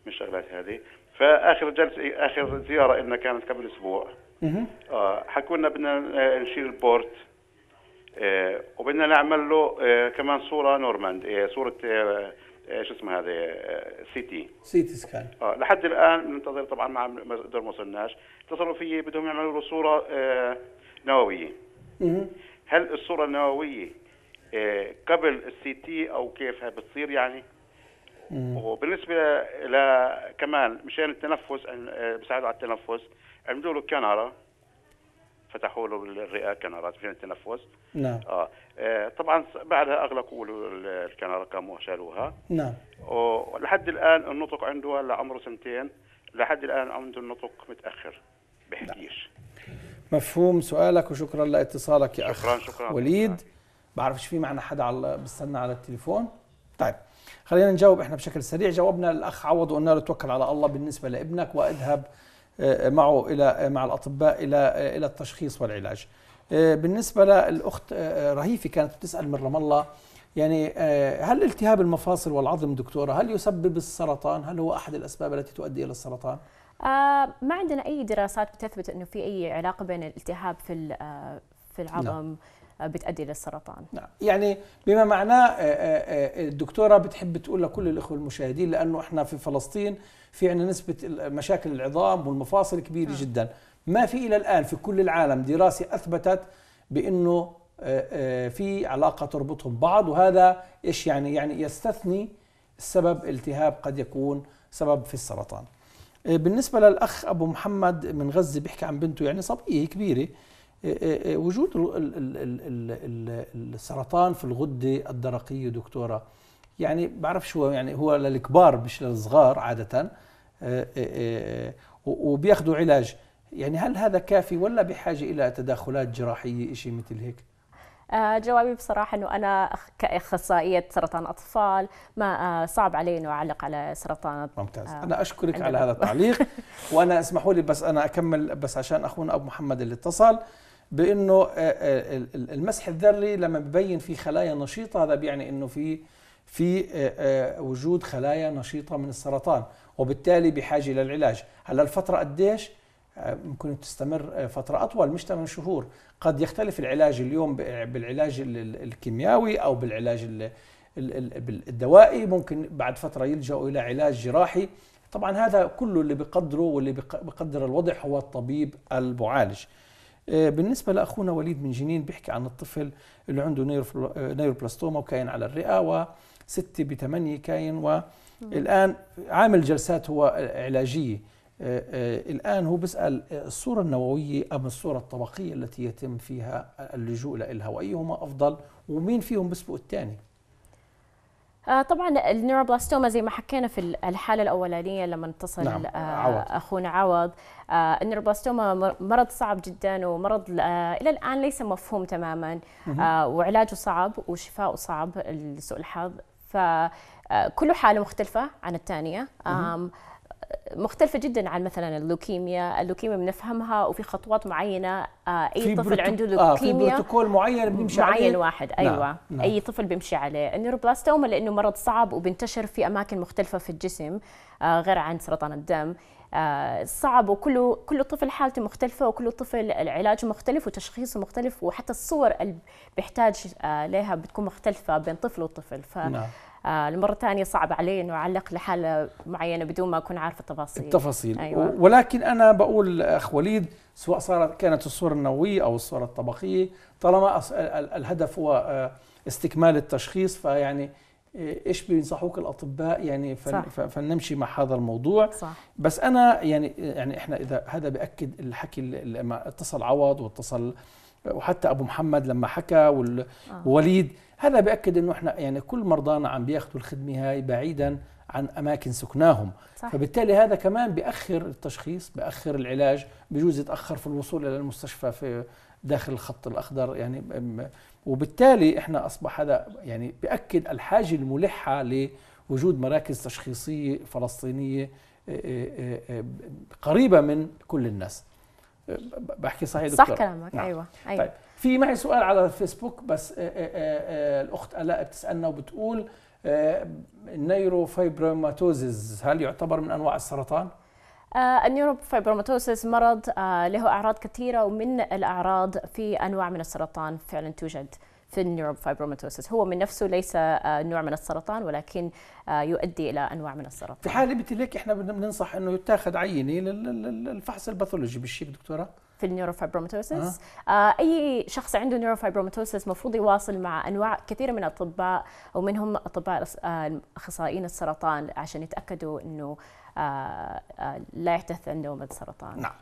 F: من الشغلات هذه فاخر جلسه اخر زياره لنا كانت قبل اسبوع آه حكوا لنا بدنا نشيل البورت آه، وبدنا نعمل له آه، كمان صوره نورماند آه، صوره شو اسمه هذا سيتي
A: سيتي سكان
F: اه لحد الان بننتظر طبعا ما نقدر ما وصلناش اتصلوا في بدهم يعملوا له صوره نوويه هل الصوره النوويه قبل السي تي او كيف بتصير يعني؟ وبالنسبه ل كمان مشان التنفس بيساعدوا على التنفس عملوا له كنره فتحوا له الرئه كنارات فيها التنفس نعم آه. آه طبعا بعدها اغلقوا له الكناره قاموا شالوها نعم ولحد الان النطق عنده هلا عمره سنتين لحد الان عنده النطق متاخر بحكيش
A: نعم. مفهوم سؤالك وشكرا لاتصالك يا اخ شكرا شكرا وليد بعرفش في معنا حدا على بستنى على التليفون طيب خلينا نجاوب احنا بشكل سريع جاوبنا الاخ عوض وقلنا له توكل على الله بالنسبه لابنك واذهب آه، معه الى آه، مع الاطباء الى آه، الى التشخيص والعلاج. بالنسبه للاخت رهيفه كانت بتسال من رام الله يعني هل التهاب المفاصل والعظم دكتوره هل يسبب السرطان؟ هل هو احد الاسباب التي تؤدي الى السرطان؟
C: آه ما عندنا اي دراسات بتثبت انه في اي علاقه بين الالتهاب في في العظم نعم. بتؤدي للسرطان نعم
A: يعني بما معناه آه، آه، آه، الدكتورة بتحب تقول لكل الإخوة المشاهدين لأنه إحنا في فلسطين في عندنا نسبة مشاكل العظام والمفاصل كبيرة آه. جدا ما في إلى الآن في كل العالم دراسة أثبتت بأنه في علاقة تربطهم بعض وهذا إيش يعني يعني يستثني السبب التهاب قد يكون سبب في السرطان بالنسبة للأخ أبو محمد من غزة بيحكي عن بنته يعني صبية كبيرة وجود السرطان في الغده الدرقيه دكتوره يعني بعرف شو يعني هو للكبار مش للصغار عاده إيه، إيه، إيه، وبياخذوا علاج يعني هل هذا كافي ولا بحاجه الى تدخلات جراحيه شيء مثل هيك؟
C: آه، جوابي بصراحة أنه أنا كأخصائية سرطان أطفال ما آه، صعب علي أنه أعلق على سرطان ممتاز آه، أنا أشكرك على هذا
A: التعليق (laughs) وأنا اسمحوا لي بس أنا أكمل بس عشان أخونا أبو محمد اللي اتصل بانه آه، آه، المسح الذري لما ببين في خلايا نشيطه هذا بيعني انه في في آه، وجود خلايا نشيطه من السرطان وبالتالي بحاجه للعلاج هلا الفتره قديش ممكن تستمر فترة أطول مش 8 شهور قد يختلف العلاج اليوم بالعلاج الكيميائي أو بالعلاج الدوائي ممكن بعد فترة يلجأوا إلى علاج جراحي طبعا هذا كله اللي بقدره واللي بقدر الوضع هو الطبيب المعالج آه، بالنسبه لاخونا وليد من جنين بيحكي عن الطفل اللي عنده آه، نيروبلاستوما وكاين على الرئه و6 ب 8 كاين والان عامل جلسات هو علاجيه آه، الان هو بيسال الصوره النوويه ام الصوره الطبقيه التي يتم فيها اللجوء لها
C: وايهما افضل ومين فيهم بيسبق الثاني آه طبعا النيوروبلاستوما زي ما حكينا في الحاله الاولانيه لما اتصل نعم. آه عوض. اخونا عوض آه النيوروبلاستوما مرض صعب جدا ومرض آه، الى الان ليس مفهوم تماما آه، وعلاجه صعب وشفاؤه صعب لسوء الحظ فكل آه، حاله مختلفه عن الثانيه مختلفة جدا عن مثلا اللوكيميا، اللوكيميا بنفهمها وفي خطوات معينة آه، أي طفل عنده لوكيميا آه في بروتوكول
A: معين بنمشي معين عليه معين واحد نعم، أيوة نعم. أي
C: طفل بيمشي عليه، النيوروبلاستوما لأنه مرض صعب وبينتشر في أماكن مختلفة في الجسم آه، غير عن سرطان الدم، آه، صعب وكله كل طفل حالته مختلفة وكل طفل العلاج مختلف وتشخيصه مختلف وحتى الصور اللي بيحتاج لها بتكون مختلفة بين طفل وطفل ف نعم. المرة آه، الثانية صعب علي أنه أعلق لحالة معينة بدون ما أكون عارف التفاصيل التفاصيل أيوة.
A: ولكن أنا بقول أخ وليد سواء صارت كانت الصورة النووية أو الصورة الطبقية طالما الهدف هو آه، استكمال التشخيص فيعني آه، ايش بينصحوك الاطباء يعني فن صح. فنمشي مع هذا الموضوع صح. بس انا يعني يعني احنا اذا هذا باكد الحكي اللي اتصل عوض واتصل وحتى ابو محمد لما حكى آه. ووليد هذا بياكد انه احنا يعني كل مرضانا عم بياخذوا الخدمه هاي بعيدا عن اماكن سكناهم صح. فبالتالي هذا كمان بأخر التشخيص بأخر العلاج بجوز يتاخر في الوصول الى المستشفى في داخل الخط الاخضر يعني وبالتالي احنا اصبح هذا يعني بأكد الحاجه الملحه لوجود مراكز تشخيصيه فلسطينيه قريبه من كل الناس بحكي صحيح دكتور صح كلامك نعم. ايوه طيب، ايوه طيب في معي سؤال على الفيسبوك بس آآ آه، آآ آه، آه، الاخت الاء بتسالنا وبتقول النيروفايبروماتوزز هل يعتبر من انواع السرطان؟
C: النيوروفايبروماتوسيس مرض له اعراض كثيره ومن الاعراض في انواع من السرطان فعلا توجد في النيوروفايبروماتوسس هو من نفسه ليس آه، نوع من السرطان ولكن آه، يؤدي إلى أنواع من السرطان في حال ابتلاك إحنا بننصح أنه يتاخذ عينة للفحص الباثولوجي بالشيك دكتورة في النيوروفايبروماتوسس آه. آه اي شخص عنده نيوروفايبروماتوسس مفروض يواصل مع انواع كثيره من الاطباء ومنهم اطباء آه، اخصائيين السرطان عشان يتاكدوا انه آه آه لا يحدث عندهم السرطان نعم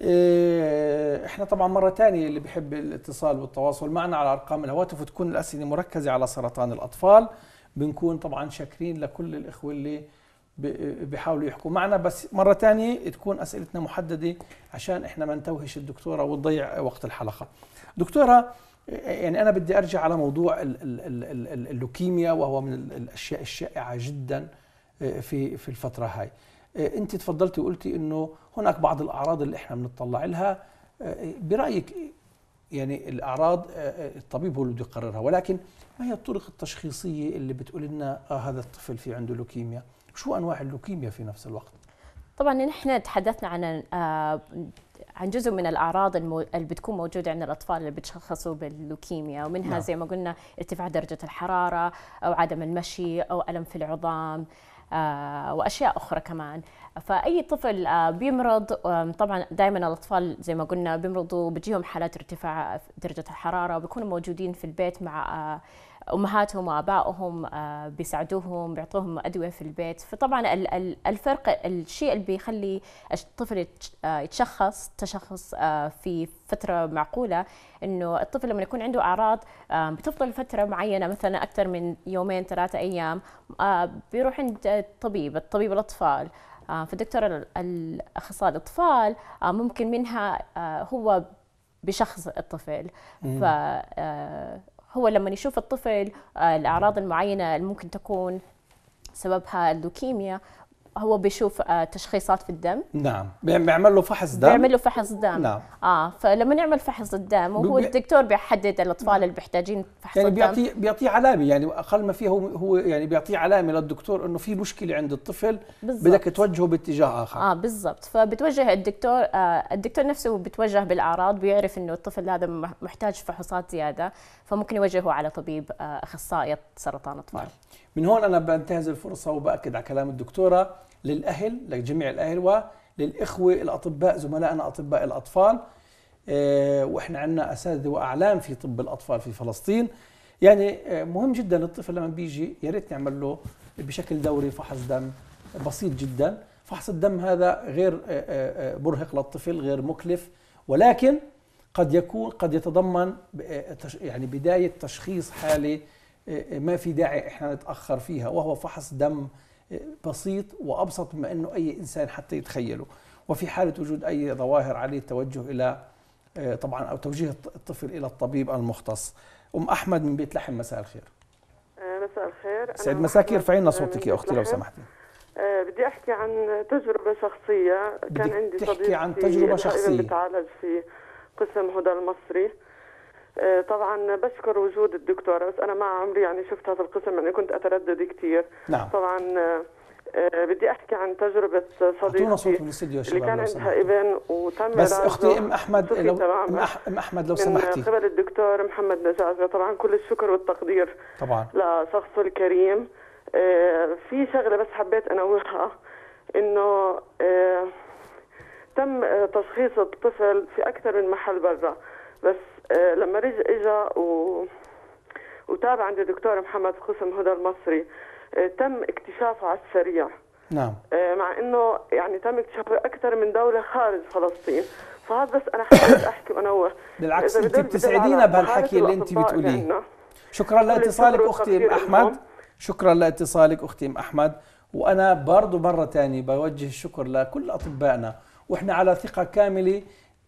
A: إيه، احنا طبعا مره ثانيه اللي بيحب الاتصال والتواصل معنا على ارقام الهواتف وتكون الاسئله مركزه على سرطان الاطفال بنكون طبعا شاكرين لكل الاخوه اللي بيحاولوا يحكوا معنا بس مره ثانيه تكون اسئلتنا محدده عشان احنا ما نتوهش الدكتوره وتضيع وقت الحلقه دكتوره يعني انا بدي ارجع على موضوع اللوكيميا وهو من الاشياء الشائعه جدا إيه، في في الفتره هاي إيه، انت تفضلتي وقلتي انه هناك بعض الاعراض اللي احنا بنطلع لها إيه، إيه، برايك يعني الاعراض الطبيب هو اللي بده يقررها ولكن ما هي الطرق التشخيصيه اللي بتقول لنا آه هذا الطفل في عنده لوكيميا شو انواع اللوكيميا في نفس الوقت
C: طبعا نحن تحدثنا عن آه عن جزء من الاعراض المو... اللي بتكون موجوده عند الاطفال اللي بتشخصوا باللوكيميا ومنها نعم. زي ما قلنا ارتفاع درجه الحراره او عدم المشي او الم في العظام آه، واشياء اخرى كمان فاي طفل آه، بيمرض طبعا دائما الاطفال زي ما قلنا بيمرضوا بتجيهم حالات ارتفاع درجه الحراره وبيكونوا موجودين في البيت مع آه، امهاتهم وابائهم آه، بيساعدوهم بيعطوهم ادويه في البيت فطبعا الفرق الشيء اللي بيخلي الطفل آه، يتشخص تشخص آه، في فتره معقوله انه الطفل لما يكون عنده اعراض بتفضل فتره معينه مثلا اكثر من يومين ثلاثه ايام بيروح عند الطبيب الطبيب الاطفال فدكتور الاخصائي الاطفال ممكن منها هو بشخص الطفل ف هو لما يشوف الطفل آه، الأعراض المعينة اللي ممكن تكون سببها اللوكيميا هو بيشوف آه، تشخيصات في الدم
A: نعم بيعمل له فحص دم بيعمل له
C: فحص دم نعم اه فلما نعمل فحص الدم وهو بي... الدكتور بيحدد الاطفال نعم. اللي بيحتاجين فحص يعني بيعطي
A: بيعطيه علامه يعني اقل ما فيه هو, هو يعني بيعطيه علامه للدكتور انه في مشكله عند الطفل بالزبط. بدك توجهه باتجاه اخر
C: اه بالضبط فبتوجه الدكتور آه الدكتور نفسه بتوجه بالاعراض بيعرف انه الطفل هذا محتاج فحوصات زياده فممكن يوجهه على طبيب آه اخصائي سرطان اطفال نعم.
A: من هون انا بنتهز الفرصه وباكد على كلام الدكتوره للاهل لجميع الاهل وللاخوه الاطباء زملائنا اطباء الاطفال آه، واحنا عندنا اساتذه واعلام في طب الاطفال في فلسطين يعني آه، مهم جدا الطفل لما بيجي يا ريت نعمل له بشكل دوري فحص دم بسيط جدا فحص الدم هذا غير آه، مرهق للطفل غير مكلف ولكن قد يكون قد يتضمن يعني بدايه تشخيص حاله ما في داعي احنا نتاخر فيها وهو فحص دم بسيط وابسط مما انه اي انسان حتى يتخيله وفي حاله وجود اي ظواهر عليه التوجه الى آه، طبعا او توجيه الطفل الى الطبيب المختص ام احمد من بيت لحم مساء الخير
E: آه، مساء الخير سعيد مساكي ارفعي لنا صوتك يا اختي لو سمحتي آه، بدي احكي عن تجربه شخصيه كان عندي صديق عن تجربه شخصيه بتعالج في قسم هدى المصري آه، طبعا بشكر وجود الدكتورة بس أنا ما عمري يعني شفت هذا القسم أنا يعني كنت أتردد كثير نعم. طبعا آه، آه، بدي احكي عن تجربه صديقتي اللي كان عندها ابن وتم بس اختي ام احمد لو ام, أح...
A: أم احمد لو سمحتي من قبل
E: الدكتور محمد نجازه طبعا كل الشكر والتقدير طبعا لشخصه الكريم في شغله بس حبيت انوهها انه تم تشخيص الطفل في اكثر من محل برا بس آه، لما رجع اجى و... وتابع عند الدكتور محمد خصم هدى المصري آه، تم اكتشافه على السريع نعم آه، مع انه يعني تم اكتشافه اكثر من دوله خارج فلسطين فهذا بس انا حابب (coughs) احكي وانوه
A: بالعكس انت بتسعدينا بهالحكي اللي انت بتقوليه شكرا لاتصالك اختي احمد شكرا لاتصالك اختي احمد وانا برضه مره ثانيه بوجه الشكر لكل اطبائنا واحنا على ثقه كامله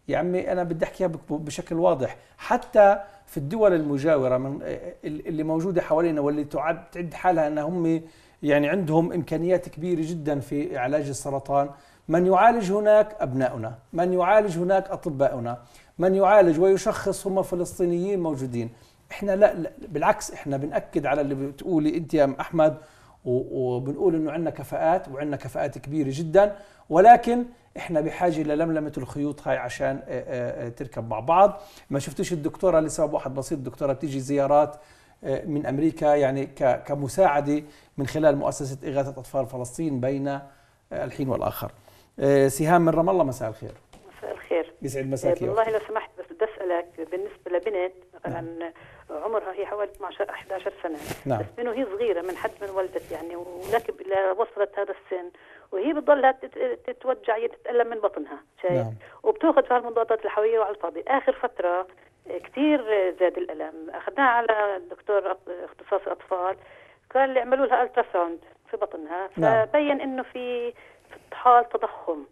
A: يا عمي انا بدي احكيها بشكل واضح حتى في الدول المجاوره من اللي موجوده حوالينا واللي تعد تعد حالها ان هم يعني عندهم امكانيات كبيره جدا في علاج السرطان من يعالج هناك ابناؤنا من يعالج هناك اطباؤنا من يعالج ويشخص هم فلسطينيين موجودين احنا لا, لا بالعكس احنا بناكد على اللي بتقولي انت يا احمد وبنقول انه عندنا كفاءات وعندنا كفاءات كبيره جدا ولكن احنا بحاجه للملمه الخيوط هاي عشان آه، آه، آه، تركب مع بعض ما شفتش الدكتوره لسبب واحد بسيط الدكتوره بتيجي زيارات من امريكا يعني كمساعده من خلال مؤسسه اغاثه اطفال فلسطين بين الحين والاخر سهام من رام الله مساء الخير
E: مساء الخير يسعد مساك والله لو سمحت بس بدي اسالك بالنسبه لبنت مثلا نعم. عمرها هي حوالي 12 11 سنه نعم. بس منه هي صغيره من حد من ولدت يعني ولكن وصلت هذا السن وهي بتضلها تتوجع هي تتألم من بطنها شايف نعم. وبتاخذ فيها المضادات الحيويه وعلى الفاضي اخر فتره آه، كثير زاد الالم اخذناها على دكتور اختصاص اطفال قال لي اعملوا لها الترا ساوند في بطنها نعم. فبين انه في حال تضخم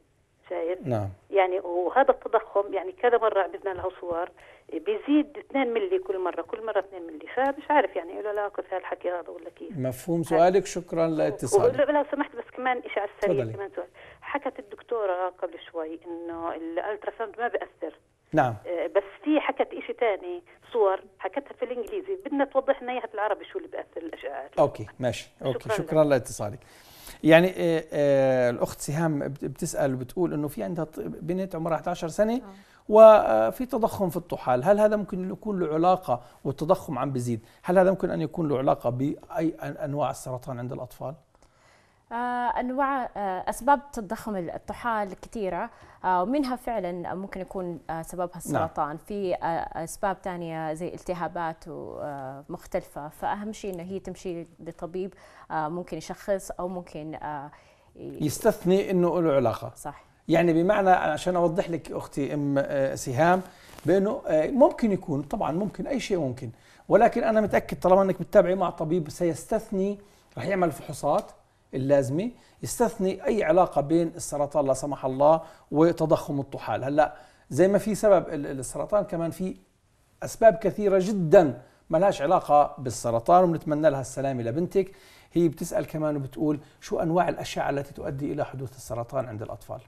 E: شايف نعم يعني وهذا التضخم يعني كذا مره عملنا لها صور بيزيد 2 ملي كل مره كل مره 2 ملي فمش عارف يعني له لا هالحكي هذا ولا كيف مفهوم سؤالك
A: شكرا لاتصالك
E: لو سمحت بس كمان على السريع كمان سؤال حكت الدكتورة قبل شوي إنه الألترا ما بأثر نعم آه، بس في حكت شيء ثاني صور حكتها في الانجليزي بدنا توضح لنا اياها بالعربي شو اللي بأثر الاشعه اوكي ماشي اوكي شكرا, شكرا
A: لاتصالك يعني آه، آه، الاخت سهام بتسال وبتقول انه في عندها بنت عمرها 11 سنه وفي تضخم في الطحال هل هذا ممكن يكون له علاقه والتضخم عم بزيد هل هذا ممكن ان يكون له علاقه باي انواع السرطان عند الاطفال
C: آه، انواع آه، اسباب تضخم الطحال كثيره آه، ومنها فعلا ممكن يكون سببها نعم. السرطان نعم. في اسباب ثانيه زي التهابات مختلفه فاهم شيء انه هي تمشي لطبيب ممكن يشخص او ممكن
A: يستثني انه له علاقه صح يعني بمعنى عشان اوضح لك اختي ام سهام بانه ممكن يكون طبعا ممكن اي شيء ممكن ولكن انا متاكد طالما انك بتتابعي مع طبيب سيستثني رح يعمل فحوصات اللازمه يستثني اي علاقه بين السرطان لا سمح الله وتضخم الطحال هلا زي ما في سبب السرطان كمان في اسباب كثيره جدا ما لهاش علاقه بالسرطان وبنتمنى لها السلامه لبنتك هي بتسال كمان وبتقول شو انواع الاشعه التي تؤدي الى حدوث السرطان عند الاطفال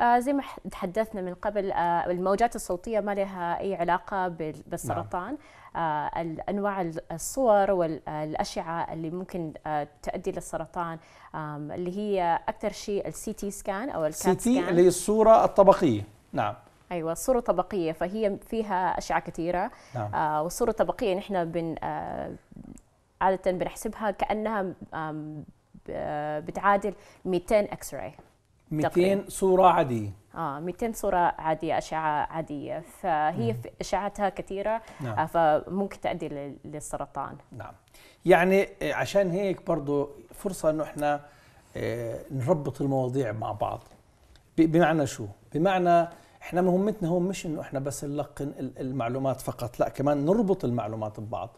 C: آه زي ما تحدثنا من قبل آه الموجات الصوتية ما لها أي علاقة نعم. بالسرطان نعم. آه، انواع الصور والاشعه اللي ممكن آه، تؤدي للسرطان اللي هي اكثر شيء السي تي سكان او الكات سكان اللي
A: هي الصوره الطبقيه نعم
C: ايوه الصوره الطبقيه فهي فيها اشعه كثيره نعم. آه والصوره الطبقيه نحن بن آه عاده بنحسبها كانها آه، بتعادل 200 اكس راي 200
A: صوره عاديه
C: آه 200 صورة عادية أشعة عادية فهي أشعتها كثيرة نعم. آه، فممكن تؤدي للسرطان نعم
A: يعني آه، عشان هيك برضو فرصة أنه إحنا آه، نربط المواضيع مع بعض بمعنى شو؟ بمعنى احنا مهمتنا هون مش انه احنا بس نلقن المعلومات فقط لا كمان نربط المعلومات ببعض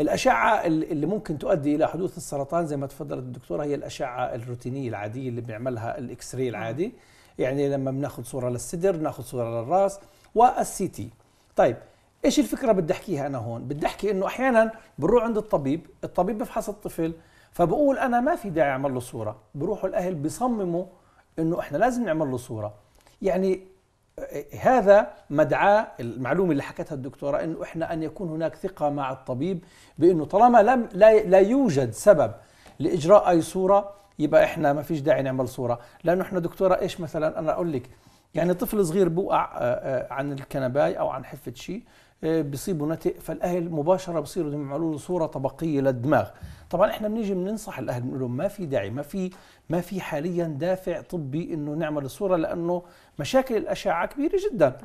A: الأشعة اللي ممكن تؤدي إلى حدوث السرطان زي ما تفضلت الدكتورة هي الأشعة الروتينية العادية اللي بنعملها الإكس راي العادي نعم. يعني لما بناخذ صوره للصدر بناخذ صوره للراس والسي تي طيب ايش الفكره بدي احكيها انا هون بدي احكي انه احيانا بنروح عند الطبيب الطبيب بفحص الطفل فبقول انا ما في داعي اعمل له صوره بروحوا الاهل بصمموا انه احنا لازم نعمل له صوره يعني هذا مدعاة المعلومة اللي حكتها الدكتورة أنه إحنا أن يكون هناك ثقة مع الطبيب بأنه طالما لم لا, لا يوجد سبب لإجراء أي صورة يبقى احنا ما فيش داعي نعمل صوره لانه احنا دكتوره ايش مثلا انا اقول لك يعني طفل صغير بوقع آه، آه، عن الكنباي او عن حفه شيء آه، بيصيبوا نتق فالاهل مباشره بصيروا يعملوا له صوره طبقيه للدماغ طبعا احنا بنيجي بننصح الاهل بنقول لهم ما في داعي ما في ما في حاليا دافع طبي انه نعمل الصوره لانه مشاكل الاشعه كبيره جدا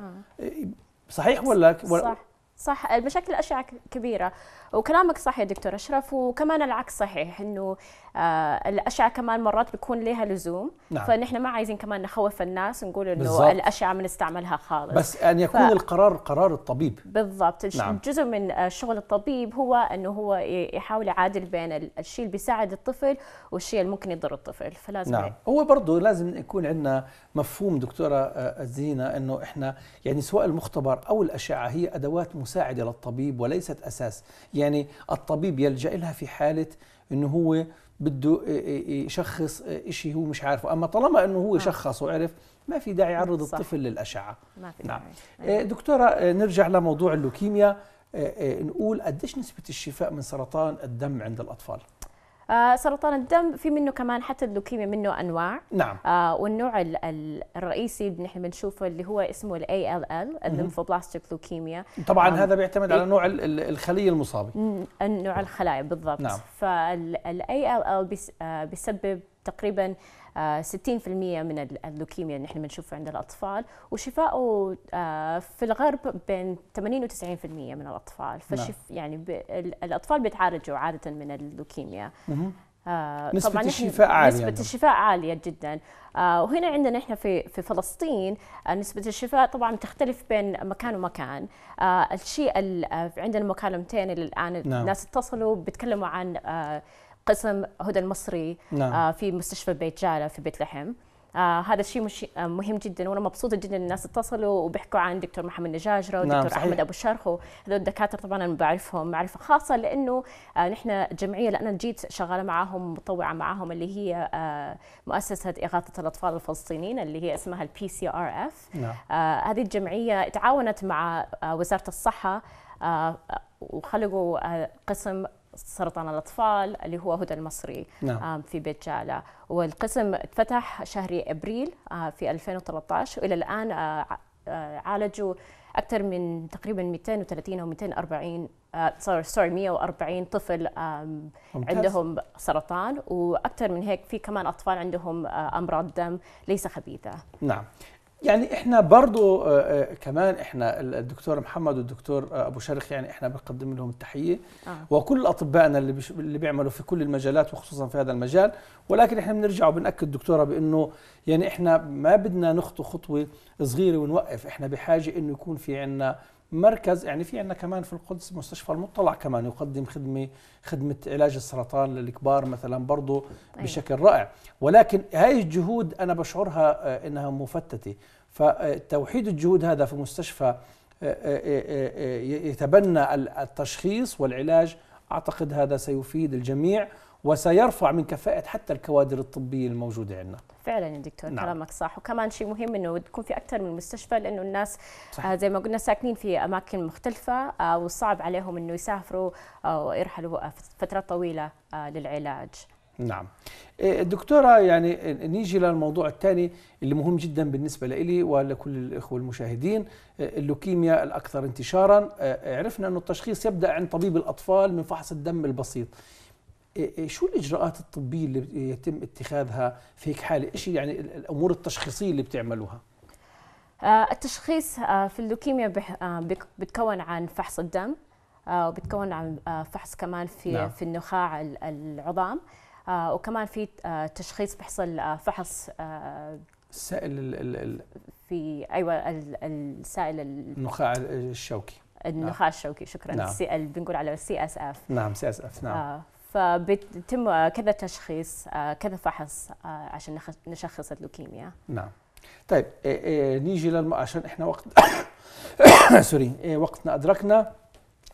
A: صحيح ولا صح
C: صح المشاكل الاشعه كبيره وكلامك صح يا دكتور اشرف وكمان العكس صحيح انه آه، الاشعه كمان مرات بيكون لها لزوم نعم. فنحن ما عايزين كمان نخوف الناس نقول انه الاشعه بنستعملها خالص بس ان يعني يكون ف...
A: القرار قرار الطبيب
C: بالضبط نعم. جزء من شغل الطبيب هو انه هو يحاول يعادل بين الشيء اللي بيساعد الطفل والشيء اللي ممكن يضر الطفل فلازم نعم.
A: هو برضه لازم يكون عندنا مفهوم دكتوره آه، زينه انه احنا يعني سواء المختبر او الاشعه هي ادوات مساعده للطبيب وليست اساس يعني الطبيب يلجا لها في حاله انه هو بده يشخص شيء هو مش عارفه اما طالما انه هو آه. شخص وعرف ما في داعي يعرض الطفل للاشعه ما في نعم داعي. آه، دكتوره آه، نرجع لموضوع اللوكيميا نقول قديش نسبه الشفاء من سرطان الدم عند الاطفال
C: آه، سرطان الدم في منه كمان حتى اللوكيميا منه انواع نعم آه والنوع الرئيسي اللي نحن بنشوفه اللي هو اسمه الاي ال ال الليمفوبلاستيك لوكيميا طبعا آه هذا
A: بيعتمد على إيه. نوع الخليه المصابه
C: نوع الخلايا بالضبط نعم فالاي ال ال آه، بيسبب تقريبا 60% من اللوكيميا اللي نحن بنشوفه عند الاطفال وشفائه آه، في الغرب بين 80 و 90% من الاطفال نعم. فشف يعني الاطفال بيتعالجوا عاده من اللوكيميا آه، نسبة طبعا الشفاء عالية نسبة يعني. الشفاء عالية جدا آه، وهنا عندنا احنا في في فلسطين نسبة الشفاء طبعا تختلف بين مكان ومكان الشيء عندنا مكالمتين اللي الان نعم. الناس اتصلوا بيتكلموا عن قسم هدى المصري نعم. آه، في مستشفى بيت جاله في بيت لحم آه هذا الشيء مش آه، مهم جدا وانا مبسوطه جدا الناس اتصلوا وبيحكوا عن دكتور محمد نجاجره نعم، ودكتور نعم احمد ابو شرخو هذول الدكاتره طبعا انا بعرفهم معرفه خاصه لانه آه نحن جمعيه لان جيت شغاله معاهم مطوعه معاهم اللي هي آه مؤسسه اغاثه الاطفال الفلسطينيين اللي هي اسمها البي سي ار اف هذه الجمعيه تعاونت مع آه، وزاره الصحه وخلقوا قسم سرطان الأطفال اللي هو هدى المصري نعم. في بيت جالة والقسم اتفتح شهر أبريل آه، في 2013 وإلى الآن آه، آه، عالجوا أكثر من تقريبا 230 أو 240 سوري سوري 140 طفل ممتاز. عندهم سرطان واكثر من هيك في كمان اطفال عندهم امراض دم ليس خبيثه.
A: نعم، يعني احنا برضو آه، آه، كمان احنا الدكتور محمد والدكتور آه، ابو شرخ يعني احنا بنقدم لهم التحيه آه. وكل اطبائنا اللي اللي بيعملوا في كل المجالات وخصوصا في هذا المجال ولكن احنا بنرجع وبناكد دكتوره بانه يعني احنا ما بدنا نخطو خطوه صغيره ونوقف احنا بحاجه انه يكون في عندنا مركز يعني في عندنا كمان في القدس مستشفى المطلع كمان يقدم خدمه خدمه علاج السرطان للكبار مثلا برضه طيب. بشكل رائع ولكن هاي الجهود انا بشعرها آه، انها مفتته فتوحيد الجهود هذا في مستشفى آه، آه، يتبنى التشخيص والعلاج اعتقد هذا سيفيد الجميع وسيرفع من كفاءة حتى الكوادر الطبية الموجودة عندنا
C: فعلا يا دكتور نعم. كلامك صح وكمان شيء مهم انه تكون في اكثر من مستشفى لانه الناس صحيح. آه، زي ما قلنا ساكنين في اماكن مختلفه آه، وصعب عليهم انه يسافروا او آه، يرحلوا فترات طويله للعلاج
A: نعم إيه، دكتورة يعني نيجي للموضوع الثاني اللي مهم جدا بالنسبة لي ولكل الإخوة المشاهدين اللوكيميا الأكثر انتشارا عرفنا انه التشخيص يبدأ عند طبيب الأطفال من فحص الدم البسيط إيه، إيه، شو الاجراءات الطبيه اللي يتم اتخاذها في هيك حاله؟ ايش يعني الامور التشخيصيه اللي بتعملوها؟
C: آه، التشخيص آه، في اللوكيميا آه، بتكون عن فحص الدم وبتكون عن فحص كمان في نعم. في النخاع العظام وكمان في تشخيص بحصل فحص السائل ال ال في ايوه السائل النخاع
A: الشوكي
C: النخاع نعم. الشوكي شكرا نعم. بنقول على سي اس اف نعم
A: سي اس اف نعم
C: فبتم آه، كذا تشخيص آه، كذا فحص آه، عشان نشخص اللوكيميا
A: نعم طيب نيجي للم عشان احنا وقت (coughs) سوري وقتنا ادركنا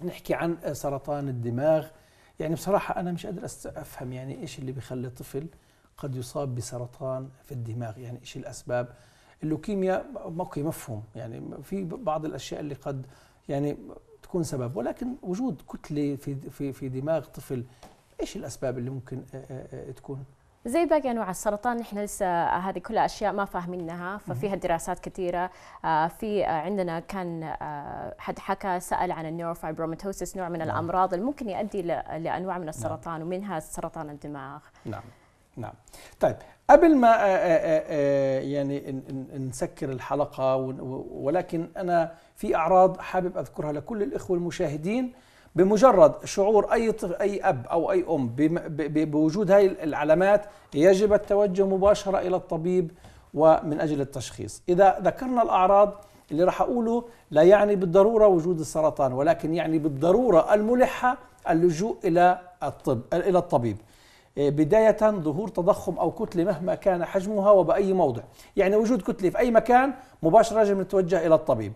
A: نحكي عن سرطان الدماغ يعني بصراحه انا مش قادر افهم يعني ايش اللي بيخلي طفل قد يصاب بسرطان في الدماغ يعني ايش الاسباب اللوكيميا اوكي مفهوم يعني في بعض الاشياء اللي قد يعني تكون سبب ولكن وجود كتله في في في دماغ طفل ايش الاسباب اللي ممكن آه، آه، آه، تكون؟
C: زي باقي انواع السرطان نحن لسه هذه كلها اشياء ما فاهمينها ففيها دراسات كثيره في عندنا كان حد حكى سال عن النيوروفايبروماتوسيس نوع من نعم. الامراض اللي ممكن يؤدي لانواع من نعم. السرطان نعم. ومنها سرطان الدماغ
D: نعم
A: نعم طيب قبل ما يعني نسكر الحلقه ولكن انا في اعراض حابب اذكرها لكل الاخوه المشاهدين بمجرد شعور اي طف... اي اب او اي ام بوجود هذه العلامات يجب التوجه مباشره الى الطبيب ومن اجل التشخيص اذا ذكرنا الاعراض اللي راح اقوله لا يعني بالضروره وجود السرطان ولكن يعني بالضروره الملحه اللجوء الى الطب الى الطبيب آه، بداية ظهور تضخم أو كتلة مهما كان حجمها وبأي موضع يعني وجود كتلة في أي مكان مباشرة يجب أن نتوجه إلى الطبيب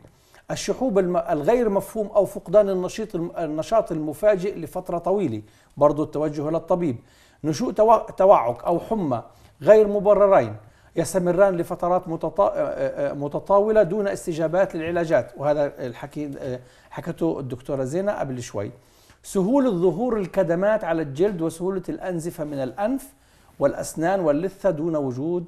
A: الشحوب الغير مفهوم أو فقدان النشيط النشاط المفاجئ لفترة طويلة برضو التوجه إلى الطبيب نشوء توعك أو حمى غير مبررين يستمران لفترات آه، آه، آه، متطاولة دون استجابات للعلاجات وهذا الحكي حكته الدكتورة زينة قبل شوي سهولة ظهور الكدمات على الجلد وسهولة الأنزفة من الأنف والأسنان واللثة دون وجود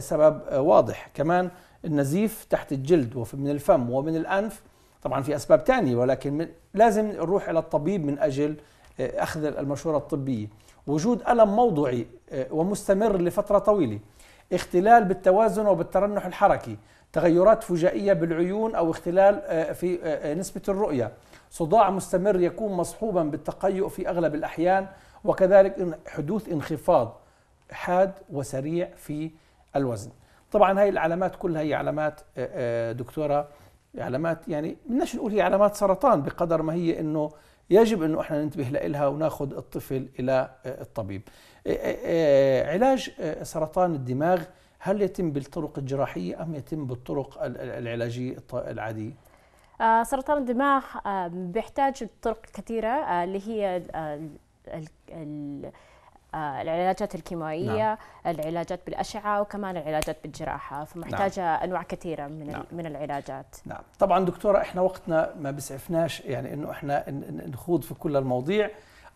A: سبب واضح كمان النزيف تحت الجلد ومن الفم ومن الأنف طبعا في أسباب ثانيه ولكن من لازم نروح إلى الطبيب من أجل آه، أخذ المشورة الطبية وجود ألم موضعي آه، ومستمر لفترة طويلة اختلال بالتوازن وبالترنح الحركي تغيرات فجائية بالعيون أو اختلال آه، في نسبة الرؤية صداع مستمر يكون مصحوبا بالتقيؤ في أغلب الأحيان وكذلك حدوث انخفاض حاد وسريع في الوزن طبعا هاي العلامات كلها هي علامات آه، آه، دكتوره علامات يعني بدناش نقول هي علامات سرطان بقدر ما هي انه يجب انه احنا ننتبه لها وناخذ الطفل الى آه، الطبيب. علاج سرطان الدماغ هل يتم بالطرق الجراحيه ام يتم بالطرق العلاجيه العاديه؟
C: سرطان الدماغ بيحتاج طرق كثيره اللي هي آه، العلاجات الكيماوية نعم. العلاجات بالأشعة وكمان العلاجات بالجراحة فمحتاجة نعم. أنواع كثيرة من نعم. من العلاجات نعم
A: طبعا دكتورة إحنا وقتنا ما بيسعفناش يعني أنه إحنا نخوض في كل المواضيع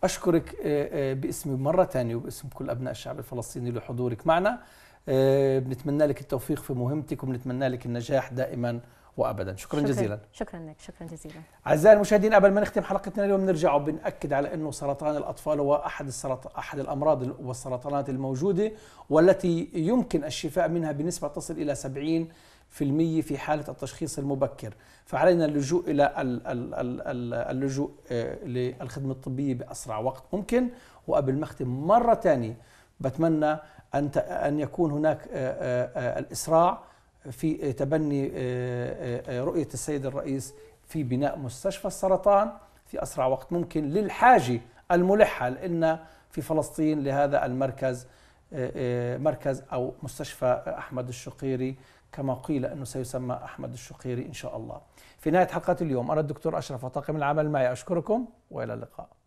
A: أشكرك آه، آه، باسمي مرة ثانية وباسم كل أبناء الشعب الفلسطيني لحضورك معنا بنتمنى لك التوفيق في مهمتك وبنتمنى لك النجاح دائما وابدا شكرا, شكرا جزيلا
C: شكرا لك شكرا جزيلا
A: اعزائي المشاهدين قبل ما نختم حلقتنا اليوم نرجع وبناكد على انه سرطان الاطفال هو احد السرط... احد الامراض والسرطانات الموجوده والتي يمكن الشفاء منها بنسبه تصل الى 70 في في حالة التشخيص المبكر فعلينا اللجوء إلى اللجوء آه، للخدمة الطبية بأسرع وقت ممكن وقبل ما أختم مرة ثانية بتمنى أن أن يكون هناك آه، آه، الإسراع في تبني آه، آه، آه، رؤية السيد الرئيس في بناء مستشفى السرطان في أسرع وقت ممكن للحاجة الملحة لأن في فلسطين لهذا المركز مركز أو مستشفى أحمد الشقيري كما قيل أنه سيسمى أحمد الشقيري إن شاء الله في نهاية حلقة اليوم أنا الدكتور أشرف وطاقم العمل معي أشكركم وإلى اللقاء